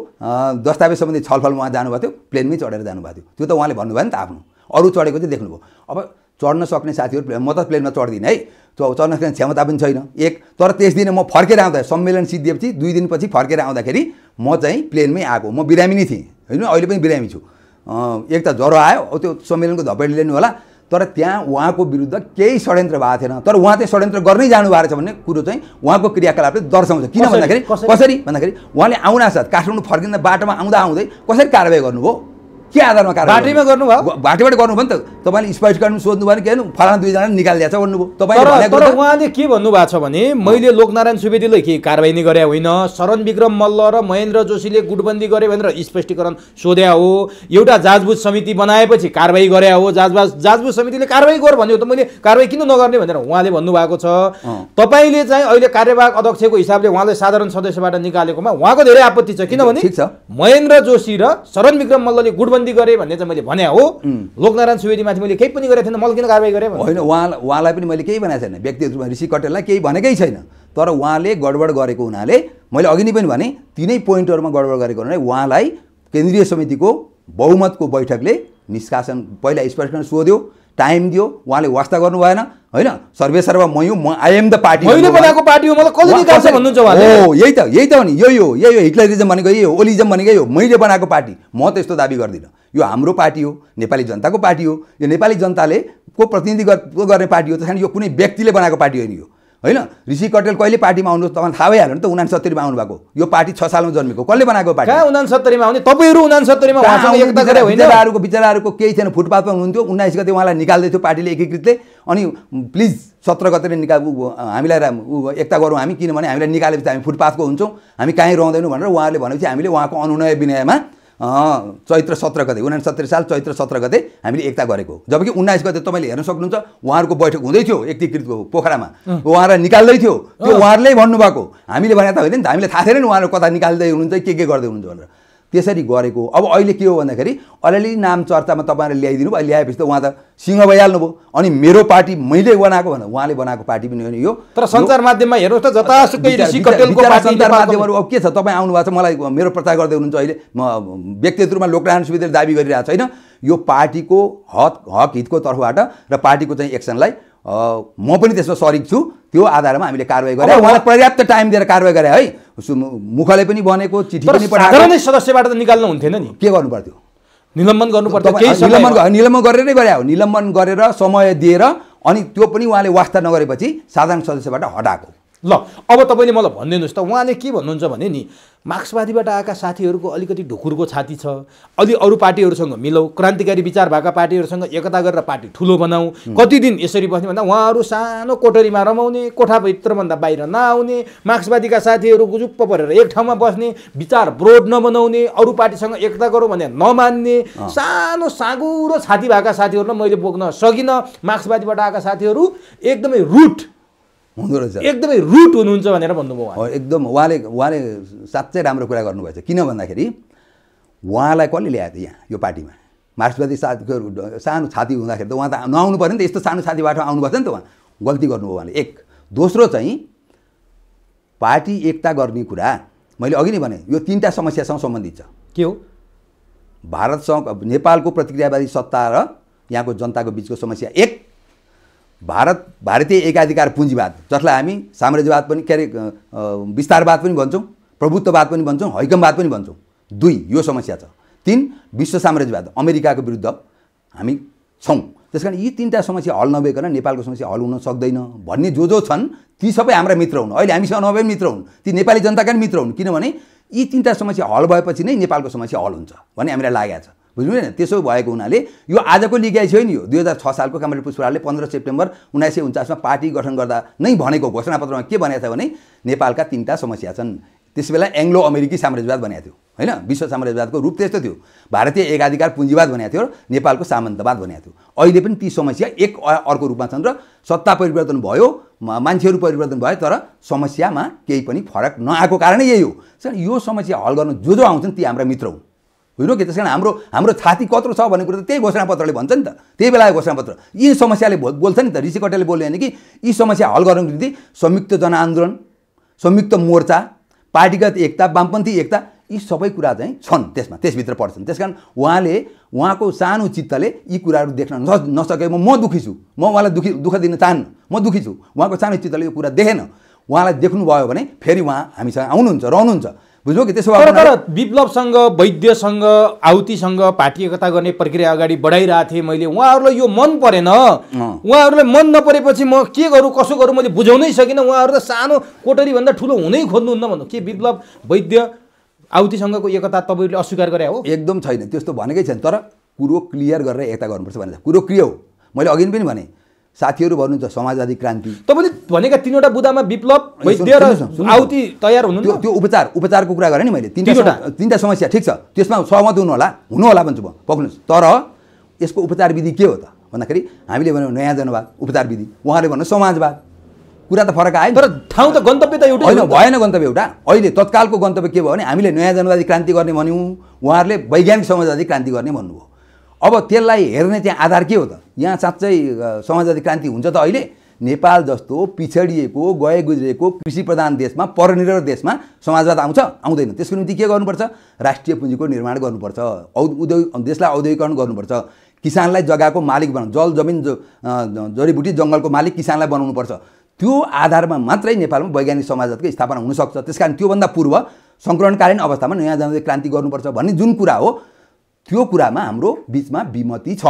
दस्तावेज सम्बन्धी छलफल उहाँ जानुभएको थियो प्लेनमै चढेर जानुभएको थियो त्यो त उहाँले भन्नुभयो नि त आफ्नो अरू चढेको चाहिँ देख्नुभयो अब चढ्न सक्ने साथीहरू म त प्लेनमा चढ्दिनँ है चढ्न सक्ने क्षमता पनि छैन एक तर त्यस दिन म फर्केर आउँदा सम्मेलन सिद्धिएपछि दुई दिनपछि फर्केर आउँदाखेरि म चाहिँ प्लेनमै आएको म बिरामी नै थिएँ होइन अहिले पनि बिरामी छु एक त ज्वरो आयो त्यो सम्मेलनको धपेट लिनु होला तर त्यहाँ उहाँको विरुद्ध केही षड्यन्त्र भएको थिएन तर उहाँ चाहिँ षड्यन्त्र गर्नै जानुभएको छ भन्ने कुरो चाहिँ उहाँको क्रियाकलापले दर्शाउँछ किन भन्दाखेरि कसरी भन्दाखेरि उहाँले आउनासाथ काठमाडौँ फर्किँदा बाटोमा आउँदा आउँदै कसरी कारवाही गर्नुभयो के आधारमा कार्य बाटीमा गर्नुभयो बाटीबाट गर्नुभयो नि त तपाईँले कार्ड सोध्नु भयो भने के फलाना दुईजना निकालिदिएको छ भन्नुभयो तपाईँ उहाँले के भन्नुभएको छ भने मैले लोकनारायण सुवेदीलाई के कारवाही नै गरे होइन शरण विक्रम मल्ल र महेन्द्र जोशीले गुटबन्दी गरे भनेर स्पष्टीकरण सोध्या हो एउटा जाँचबुझ समिति बनाएपछि कारवाही गरे हो जाँचबाज जाँचबुझ समितिले कारवाही गर भन्यो त मैले कारवाही किन नगर्ने भनेर उहाँले भन्नुभएको छ तपाईँले चाहिँ अहिले कार्यवाहक अध्यक्षको हिसाबले उहाँले साधारण सदस्यबाट निकालेकोमा उहाँको धेरै आपत्ति छ किनभने महेन्द्र जोशी र शरण विक्रम मल्लले गुटबन्दी नोटबन्दी गरेँ भन्ने चाहिँ मैले भने हो लोकनारायण सुवेदीमाथि मैले केही पनि गरेको थिएन मैले किन कारवाही गरेँ होइन उहाँ उहाँलाई पनि मैले केही भनेको छैन व्यक्तिगत रूपमा ऋषि कटेललाई केही भनेकै छैन तर उहाँले गडबड गरेको हुनाले मैले अघि नै पनि भने तिनै पोइन्टहरूमा गडबड गरेको हुनाले उहाँलाई केन्द्रीय समितिको बहुमतको बैठकले निष्कासन पहिला स्पष्ट सोध्यो टाइम दियो उहाँले वास्ता गर्नु भएन होइन सर्वेसर्वा म यो म आइएम द पार्टी मैले बनाएको पार्टी हो मलाई कसले निकाल्छ भन्नुहुन्छ उहाँले हो यही त यही त हो नि यही हो यही हो हिटलरिजम भनेको यही हो ओलिजम भनेको यही हो मैले बनाएको पार्टी म त यस्तो दाबी गर्दिनँ यो हाम्रो पार्टी हो नेपाली जनताको पार्टी हो यो नेपाली जनताले को प्रतिनिधि गर्ने पार्टी हो त्यस कारण यो कुनै व्यक्तिले बनाएको पार्टी होइन यो होइन ऋषि कटेल कहिले पार्टीमा आउनुहोस् तपाईँलाई थाहा भइहाल्यो नि त उनासत्तरीमा आउनु भएको यो पार्टी छ सालमा जन्मेको कसले बनाएको पार्टी उनासत्तरीमा आउने तपाईँहरू उनासत्तरीमा बिचराहरूको बिचराहरूको केही थिएन फुटपाथमा हुनुहुन्थ्यो उन्नाइस गते उहाँलाई निकाल्दै थियो पार्टीले एकीकृतले अनि प्लिज सत्र गतेले निकाल हामीलाई एकता गरौँ हामी किनभने हामीलाई निकालेपछि हामी फुटपाथको हुन्छौँ हामी कहीँ रहँदैनौँ भनेर उहाँहरूले भनेपछि हामीले उहाँको अनुनय विनयमा चैत्र सत्र गते उनासत्तरी साल चैत्र सत्र गते हामीले एकता गरेको जबकि उन्नाइस गते तपाईँले हेर्न सक्नुहुन्छ उहाँहरूको बैठक हुँदै थियो एकीकृतको पोखरामा उहाँहरूलाई निकाल्दै थियो त्यो उहाँहरूले भन्नुभएको हामीले भने त होइन नि त हामीलाई थाहा थिएन नि उहाँहरू कता निकाल्दै हुनुहुन्छ के के गर्दै हुनुहुन्छ भनेर त्यसरी गरेको अब अहिले के हो भन्दाखेरि अलिअलि नाम चर्चामा तपाईँहरूले ल्याइदिनु भयो ल्याएपछि त उहाँ त सिंह भइहाल्नु भयो अनि मेरो पार्टी मैले बनाएको भनेर उहाँले बनाएको पार्टी पनि होइन यो तर सञ्चार माध्यममा हेर्नुहोस् त जतासुकै सञ्चार माध्यमहरू अब के छ तपाईँ आउनुभएको छ मलाई मेरो प्रचार गर्दै हुनुहुन्छ अहिले म व्यक्तिगत रूपमा लोकनारायण सुविधाले दाबी गरिरहेको छैन यो पार्टीको हक हक हितको तर्फबाट र पार्टीको चाहिँ एक्सनलाई म पनि त्यसमा सरिक छु त्यो आधारमा हामीले कारवाही गरे उहाँलाई पर्याप्त टाइम दिएर कारवाही गरे है मुखले पनि बनेको चिठी पनि पठाएको सदस्यबाट त निकाल्नु हुन्थेन नि के गर्नु पर्थ्यो निलम्बन गर्नु पर्थ्यो निलम्बन निलम्बन गरेर नै गरे हो निलम्बन गरेर समय दिएर अनि त्यो पनि उहाँले वास्ता नगरेपछि साधारण सदस्यबाट हटाएको ल अब तपाईँले मलाई भनिदिनुहोस् त उहाँले के भन्नुहुन्छ भने नि मार्क्सवादीबाट आएका साथीहरूको अलिकति ढुकुरको छाती छ अलि अरू पार्टीहरूसँग मिलौँ क्रान्तिकारी विचार भएका पार्टीहरूसँग एकता गरेर पार्टी ठुलो बनाऊ कति दिन यसरी बस्ने भन्दा उहाँहरू सानो कोठरीमा रमाउने कोठाभित्रभन्दा बाहिर नआउने मार्क्सवादीका साथीहरू गुजुप्प परेर एक ठाउँमा बस्ने विचार ब्रोड नबनाउने अरू पार्टीसँग एकता गरौँ भने नमान्ने सानो साँगुरो छाती भएका साथीहरूलाई मैले बोक्न सकिनँ मार्क्सवादीबाट आएका साथीहरू एकदमै रुट हुँदो रहेछ एकदमै रुट हुनुहुन्छ भनेर भन्नुभयो एकदम उहाँले उहाँले साँच्चै राम्रो कुरा गर्नुभएछ किन भन्दाखेरि उहाँलाई कसले ल्याएको थियो यहाँ यो पार्टीमा मार्क्सवादी साथीको सानो छाती हुँदाखेरि त उहाँ त नआउनु पऱ्यो नि त यस्तो सानो छाती बाटो आउनु पर्छ नि त उहाँ गल्ती गर्नुभयो उहाँले एक दोस्रो चाहिँ पार्टी एकता गर्ने कुरा मैले अघि नै भने यो तिनवटा समस्यासँग सम्बन्धित छ के हो भारतसँग नेपालको प्रतिक्रियावादी सत्ता र यहाँको जनताको बिचको समस्या एक भारत भारतीय एकाधिकार पुँजीवाद जसलाई हामी साम्राज्यवाद पनि के अरे विस्तारवाद पनि भन्छौँ प्रभुत्ववाद पनि भन्छौँ हैकमवाद पनि भन्छौँ दुई यो समस्या छ तिन विश्व साम्राज्यवाद अमेरिकाको विरुद्ध हामी छौँ त्यस कारण यी तिनवटा समस्या हल नभइकन नेपालको समस्या हल हुन सक्दैन भन्ने जो जो छन् ती सबै हाम्रा मित्र हुन् अहिले हामीसँग नभए पनि मित्र हुन् ती नेपाली जनताका पनि मित्र हुन् किनभने यी तिनवटा समस्या हल भएपछि नै नेपालको समस्या हल हुन्छ भन्ने हामीलाई लागेको छ बुझ्नु भएन त्यसो भएको हुनाले यो आजको लिगाइ छैन यो दुई हजार छ सालको कामरे पुष्पराले पन्ध्र सेप्टेम्बर उन्नाइस सय उन्चासमा पार्टी गठन गर्दा नै भनेको घोषणापत्रमा के भनेको थियो भने नेपालका तिनवटा समस्या छन् त्यस बेला एङ्ग्लो अमेरिकी साम्राज्यवाद भनेको थियो होइन विश्व साम्राज्यवादको रूप त्यस्तो थियो भारतीय एकाधिकार पुँजीवाद भनेको थियो र नेपालको सामन्तवाद भनेको थियो अहिले पनि ती समस्या एक अर्को रूपमा छन् र सत्ता परिवर्तन भयो मान्छेहरू परिवर्तन भयो तर समस्यामा केही पनि फरक नआएको कारणै यही हो सर यो समस्या हल गर्नु जो जो आउँछन् ती हाम्रा मित्र हुन् होइन कि त्यस कारण हाम्रो हाम्रो छाती कत्रो छ भन्ने कुरा त त्यही घोषणापत्रले भन्छ नि त त्यही बेलाको घोषणापत्र यी समस्याले बो बोल्छ नि त ऋषि कटेलले बोल्यो भने कि यी समस्या हल गर्नको निम्ति संयुक्त जनआन्दोलन संयुक्त मोर्चा पार्टीगत एकता वामपन्थी एकता यी सबै कुरा चाहिँ छन् त्यसमा त्यसभित्र पर्छन् त्यस कारण उहाँले उहाँको सानो चित्तले यी कुराहरू देख्न नस नसके म दुखी छु म उहाँलाई दुखी दुःख दिन चाहन्न म दुखी छु उहाँको सानो चित्तले यो कुरा देखेन उहाँलाई देख्नुभयो भने फेरि उहाँ हामीसँग आउनुहुन्छ रहनुहुन्छ बुझ्यो कि त्यसो भए तर विप्लवसँग वैद्यसँग आहुतिसँग पार्टी एकता गर्ने प्रक्रिया अगाडि बढाइरहेको थिएँ मैले उहाँहरूलाई यो मन परेन उहाँहरूलाई मन नपरेपछि म के गरौँ कसो गरौँ मैले बुझाउनै सकिनँ उहाँहरू त सानो कोटरीभन्दा ठुलो हुनै खोज्नुहुन्न भन्नु के विप्लव वैद्य आउतीसँगको एकता तपाईँहरूले अस्वीकार गरे हो एकदम छैन त्यस्तो भनेकै छैन तर कुरो क्लियर गरेर एकता गर्नुपर्छ भनेर कुरो क्लियर हो मैले अघि पनि भनेँ साथीहरू भन्नुहुन्छ समाजवादी क्रान्ति तपाईँले भनेका तिनवटा बुदामा विप्लव आउति तयार हुनु त्यो उपचार उपचारको कुरा गरेँ नि मैले तिनवटा तिनवटा समस्या ठिक छ त्यसमा सहमत हुनु होला हुनु होला भन्छु म पक्नुहोस् तर यसको उपचार विधि के हो त भन्दाखेरि हामीले भन्यौँ नयाँ जनवाद उपचार विधि उहाँले भन्नु समाजवाद कुरा त फरक आयो तर ठाउँ त गन्तव्य त एउटा होइन भएन गन्तव्य एउटा अहिले तत्कालको गन्तव्य के भयो भने हामीले नयाँ जनवादी क्रान्ति गर्ने भन्यौँ उहाँहरूले वैज्ञानिक समाजवादी क्रान्ति गर्ने भन्नुभयो अब त्यसलाई हेर्ने त्यहाँ आधार के हो त यहाँ साँच्चै समाजवादी क्रान्ति हुन्छ त अहिले नेपाल जस्तो पिछडिएको गए गुज्रिएको कृषि प्रधान देशमा परनिर्भर देशमा समाजवाद आउँछ आउँदैन त्यसको निम्ति के गर्नुपर्छ राष्ट्रिय पुँजीको निर्माण गर्नुपर्छ औ उद्योग देशलाई औद्योगिकरण गर्नुपर्छ किसानलाई जग्गाको मालिक बनाउनु जल जमिन जडीबुटी जङ्गलको मालिक किसानलाई बनाउनुपर्छ त्यो आधारमा मात्रै नेपालमा वैज्ञानिक समाजवादको स्थापना हुनसक्छ त्यस कारण त्योभन्दा पूर्व सङ्कलनकालीन अवस्थामा नयाँ जनता क्रान्ति गर्नुपर्छ भन्ने जुन कुरा हो त्यो कुरामा हाम्रो बिचमा विमति छ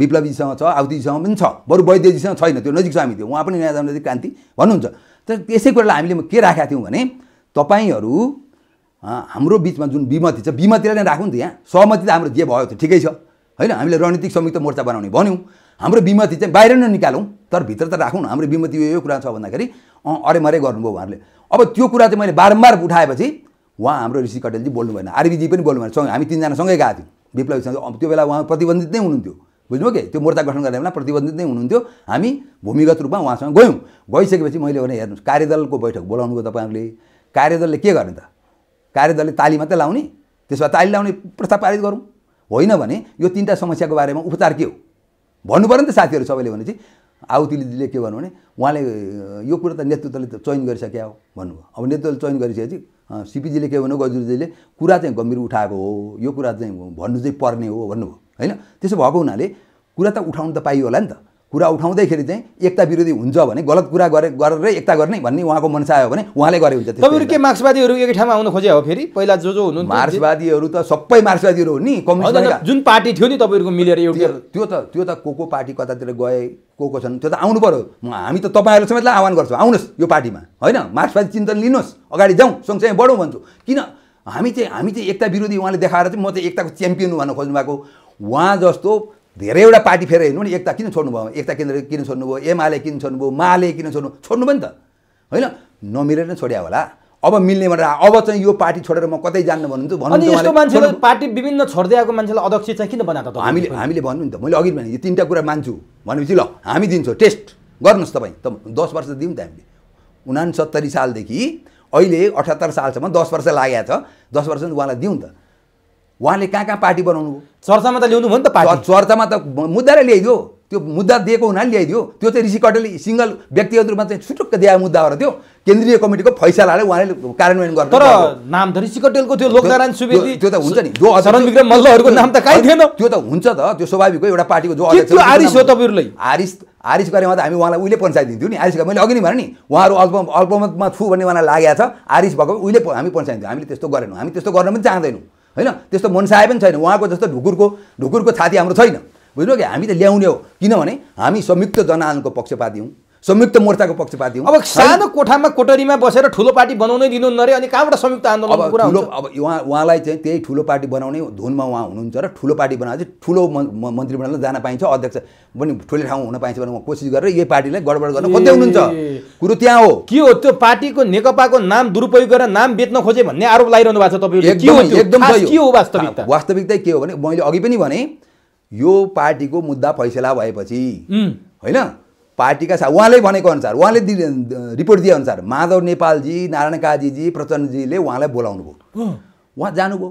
विप्लवीसँग छ आउतीसँग पनि छ बरु वैद्यजीसँग छैन त्यो नजिक छ हामी त्यो उहाँ पनि नयाँ जनताजी क्रान्ति भन्नुहुन्छ तर त्यसै कुरालाई हामीले के राखेका थियौँ भने तपाईँहरू हाम्रो बिचमा जुन विमति छ विमतिलाई नै राखौँ नि त यहाँ सहमति त हाम्रो जे भयो त्यो ठिकै छ होइन हामीले रणनीतिक संयुक्त मोर्चा बनाउने भन्यौँ हाम्रो विमति चाहिँ बाहिर नै निकालौँ तर भित्र त राखौँ हाम्रो विमति यो कुरा छ भन्दाखेरि अँ अरे मरे गर्नुभयो उहाँहरूले अब त्यो कुरा चाहिँ मैले बारम्बार उठाएपछि उहाँ हाम्रो ऋषि कटेलजी बोल्नु भएन आरबीजी पनि बोल्नु भएन सँगै हामी सँगै गएको थियौँ विप्लवीसँग त्यो बेला उहाँ प्रतिबन्धित नै हुनुहुन्थ्यो बुझ्नुभयो कि त्यो मोर्चा गठन गर्ने बेला प्रतिबन्धित नै हुनुहुन्थ्यो हामी भूमिगत रूपमा उहाँसँग गयौँ गइसकेपछि मैले भने हेर्नुहोस् कार्यदलको बैठक भयो तपाईँहरूले कार्यदलले के गर्ने त कार्यदलले ताली मात्रै लाउने त्यसमा ताली लाउने प्रस्ताव पारित गरौँ होइन भने यो तिनवटा समस्याको बारेमा उपचार के हो भन्नु पऱ्यो नि त साथीहरू सबैले भनेपछि आउतिलीजीले के भन्नु भने उहाँले यो कुरो त नेतृत्वले त चयन गरिसके हो भन्नुभयो अब नेतृत्वले चयन गरिसकेपछि सिपिजीले के भन्नु गजुरजीले कुरा चाहिँ गम्भीर उठाएको हो यो कुरा चाहिँ भन्नु चाहिँ पर्ने हो भन्नुभयो होइन त्यसो भएको हुनाले कुरा त उठाउनु त पाइयो होला नि त कुरा उठाउँदैखेरि चाहिँ एकता विरोधी हुन्छ भने गलत कुरा गरे गरेर एकता गर्ने भन्ने उहाँको मनसाय आयो भने उहाँले गरे हुन्छ तपाईँहरू के मार्क्सवादीहरू एकै ठाउँमा आउनु खोजे हो फेरि पहिला जो जो हुनु मार्क्सवादीहरू त सबै मार्क्सवादीहरू हो नि कम्युनिस्ट जुन पार्टी थियो नि तपाईँहरूको मिलेर एउटा त्यो त त्यो त को को पार्टी कतातिर गए को को छन् त्यो त आउनु पऱ्यो हामी त तपाईँहरू समेतलाई आह्वान गर्छौँ आउनुहोस् यो पार्टीमा होइन मार्क्सवादी चिन्तन लिनुहोस् अगाडि जाउँ सँगसँगै बढौँ भन्छु किन हामी चाहिँ हामी चाहिँ एकता विरोधी उहाँले देखाएर चाहिँ म चाहिँ एकताको च्याम्पियन भन्न खोज्नु भएको उहाँ जस्तो धेरैवटा पार्टी फेर हेर्नु नि एकता किन छोड्नु भयो एकता केन्द्र किन छोड्नु भयो एमआलए किन छोड्नु भयो माले किन छोड्नु छोड्नु पनि त होइन नमिलेर नै छोड्या होला अब मिल्ने भनेर अब चाहिँ यो पार्टी छोडेर म कतै जान्नु भन्नुहुन्छ भन्नु पार्टी विभिन्न छोड्दै आएको मान्छेलाई अध्यक्ष चाहिँ किन बनाएको त हामीले हामीले भन्नु नि त मैले अघि भने यो तिनवटा कुरा मान्छु भनेपछि ल हामी दिन्छौँ टेस्ट गर्नुहोस् तपाईँ त दस वर्ष दिउँ त हामीले उनासत्तरी सालदेखि अहिले अठहत्तर सालसम्म दस वर्ष लागेको छ दस वर्ष उहाँलाई दिउँ त उहाँले कहाँ कहाँ पार्टी बनाउनु चर्चामा त ल्याउनु भयो नि त पार्टी चर्चामा त मुद्दाले ल्याइदियो त्यो मुद्दा दिएको हुनाले ल्याइदियो त्यो चाहिँ ऋषि कटेलले सिङ्गल व्यक्तिगत रूपमा चाहिँ छुटुक्क दिएको मुद्दा थियो केन्द्रीय कमिटीको फैसलाले उहाँले कार्यान्वयन गर्नु तर नाम त ऋषि कटेलको त्यो लोकनारायण सुवेदी त्यो त हुन्छ नि जो अचरण विक्रम मल्लहरूको नाम त कहीँ थिएन त्यो त हुन्छ त त्यो स्वाभाविक हो एउटा पार्टीको जो अध्यक्ष आरिस हो तपाईँहरूलाई आरिस आरिस गरेमा त हामी उहाँलाई उहिले पञ्चायत दिन्थ्यौँ नि आरिस मैले अघि नै भने नि उहाँहरू अल्प अल्पमतमा छु भन्ने उहाँलाई लागेको छ आरिस भएको उहिले हामी पञ्चायत दिन्थ्यौँ हामीले त्यस्तो गरेनौँ हामी त्यस्तो गर्न पनि चाहँदैनौँ होइन त्यस्तो मनसाय पनि छैन उहाँको जस्तो ढुकुरको ढुकुरको छाती हाम्रो छैन बुझ्नु कि हामी त ल्याउने हो किनभने हामी संयुक्त जनआन्दोलनको पक्षपाती हौँ संयुक्त मोर्चाको पक्षपाती हुँ अब सानो कोठामा कोटरीमा बसेर ठुलो पार्टी बनाउनै दिनुहुन्न रे अनि कहाँबाट संयुक्त आन्दोलन कुरा ठुलो अब उहाँ उहाँलाई चाहिँ त्यही ठुलो पार्टी बनाउने धुनमा उहाँ हुनुहुन्छ र ठुलो पार्टी बनाएपछि ठुलो मन्त्रीमण्डलमा जान पाइन्छ अध्यक्ष पनि ठुलो ठाउँ हुन पाइन्छ भने उहाँ कोसिस गरेर यही पार्टीलाई गडबड गर्न खोज्दै हुनुहुन्छ कुरो त्यहाँ हो के हो त्यो पार्टीको नेकपाको नाम दुरुपयोग गरेर नाम बेच्न खोजे भन्ने आरोप लगाइरहनु भएको छ तपाईँको के हो वास्तविकता वास्तविकता के हो भने मैले अघि पनि भने यो पार्टीको मुद्दा फैसला भएपछि होइन पार्टीका सा उहाँले भनेको अनुसार उहाँले रिपोर्ट दिए अनुसार माधव नेपालजी नारायण काजीजी प्रचण्डजीले उहाँलाई बोलाउनु भयो उहाँ जानुभयो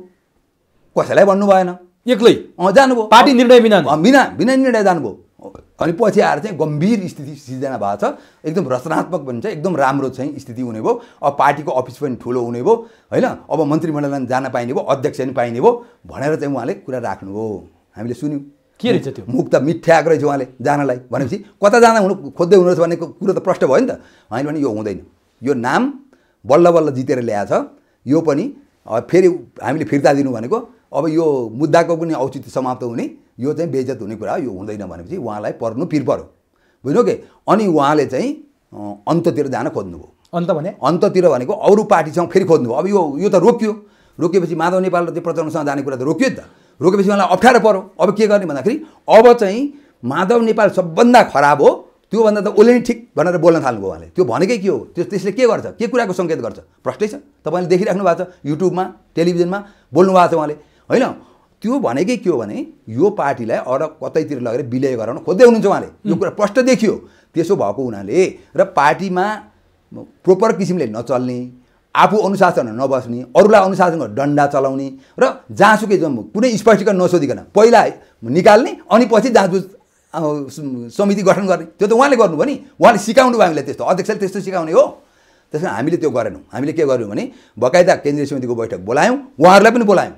कसैलाई भन्नु भएन एक्लै अँ जानुभयो पार्टी निर्णय बिना बिना बिना निर्णय जानुभयो अनि पछि आएर चाहिँ गम्भीर स्थिति सिर्जना भएको छ एकदम रचनात्मक भन्छ एकदम राम्रो चाहिँ स्थिति हुने भयो अब पार्टीको अफिस पनि ठुलो हुने भयो होइन अब मन्त्रीमण्डलमा जान पाइने भयो अध्यक्ष पनि पाइने भयो भनेर चाहिँ उहाँले कुरा राख्नुभयो हामीले सुन्यौँ के रहेछ त्यो मुख त मिठ्याएको रहेछ उहाँले जानलाई भनेपछि कता जाँदा हुनु खोज्दै हुनुहोस् भन्ने कुरो त प्रष्ट भयो नि त होइन भने यो हुँदैन यो नाम बल्ल बल्ल जितेर ल्याएछ यो पनि फेरि हामीले फिर्ता दिनु भनेको अब यो मुद्दाको पनि औचित्य समाप्त हुने यो चाहिँ बेजत हुने कुरा हो यो हुँदैन भनेपछि उहाँलाई पर्नु पिर पर्यो बुझ्नु के अनि उहाँले चाहिँ अन्ततिर जान खोज्नुभयो अन्त भने अन्ततिर भनेको अरू पार्टीसँग फेरि खोज्नुभयो अब यो यो त रोकियो रोकिएपछि माधव नेपाल र त्यो प्रचण्डसँग जाने कुरा त रोकियो नि त रोकेपछि उहाँलाई अप्ठ्यारो पऱ्यो अब के गर्ने भन्दाखेरि अब चाहिँ माधव नेपाल सबभन्दा खराब हो त्योभन्दा त उसले नै ठिक भनेर बोल्न थाल्नुभयो उहाँले त्यो भनेकै के हो त्यो त्यसले के गर्छ के कुराको सङ्केत गर्छ प्रष्टै छ तपाईँले देखिराख्नु भएको छ युट्युबमा टेलिभिजनमा बोल्नु भएको छ उहाँले होइन त्यो भनेकै के हो भने यो पार्टीलाई अरू कतैतिर लगेर विलय गराउन खोज्दै हुनुहुन्छ उहाँले यो कुरा प्रष्ट देखियो त्यसो भएको हुनाले र पार्टीमा प्रोपर किसिमले नचल्ने आफू अनुशासन नबस्ने अरूलाई अनुशासनको डन्डा चलाउने र जहाँसुकै जम्मू कुनै स्पष्टीकरण नसोधिकन पहिला निकाल्ने अनि पछि जाँचबुझ समिति गठन गर्ने त्यो त उहाँले गर्नुभयो नि उहाँले सिकाउनु भयो हामीलाई त्यस्तो अध्यक्षले त्यस्तो सिकाउने हो त्यस हामीले त्यो गरेनौँ हामीले के गर्यौँ भने बकाइदा केन्द्रीय समितिको बैठक बोलायौँ उहाँहरूलाई पनि बोलायौँ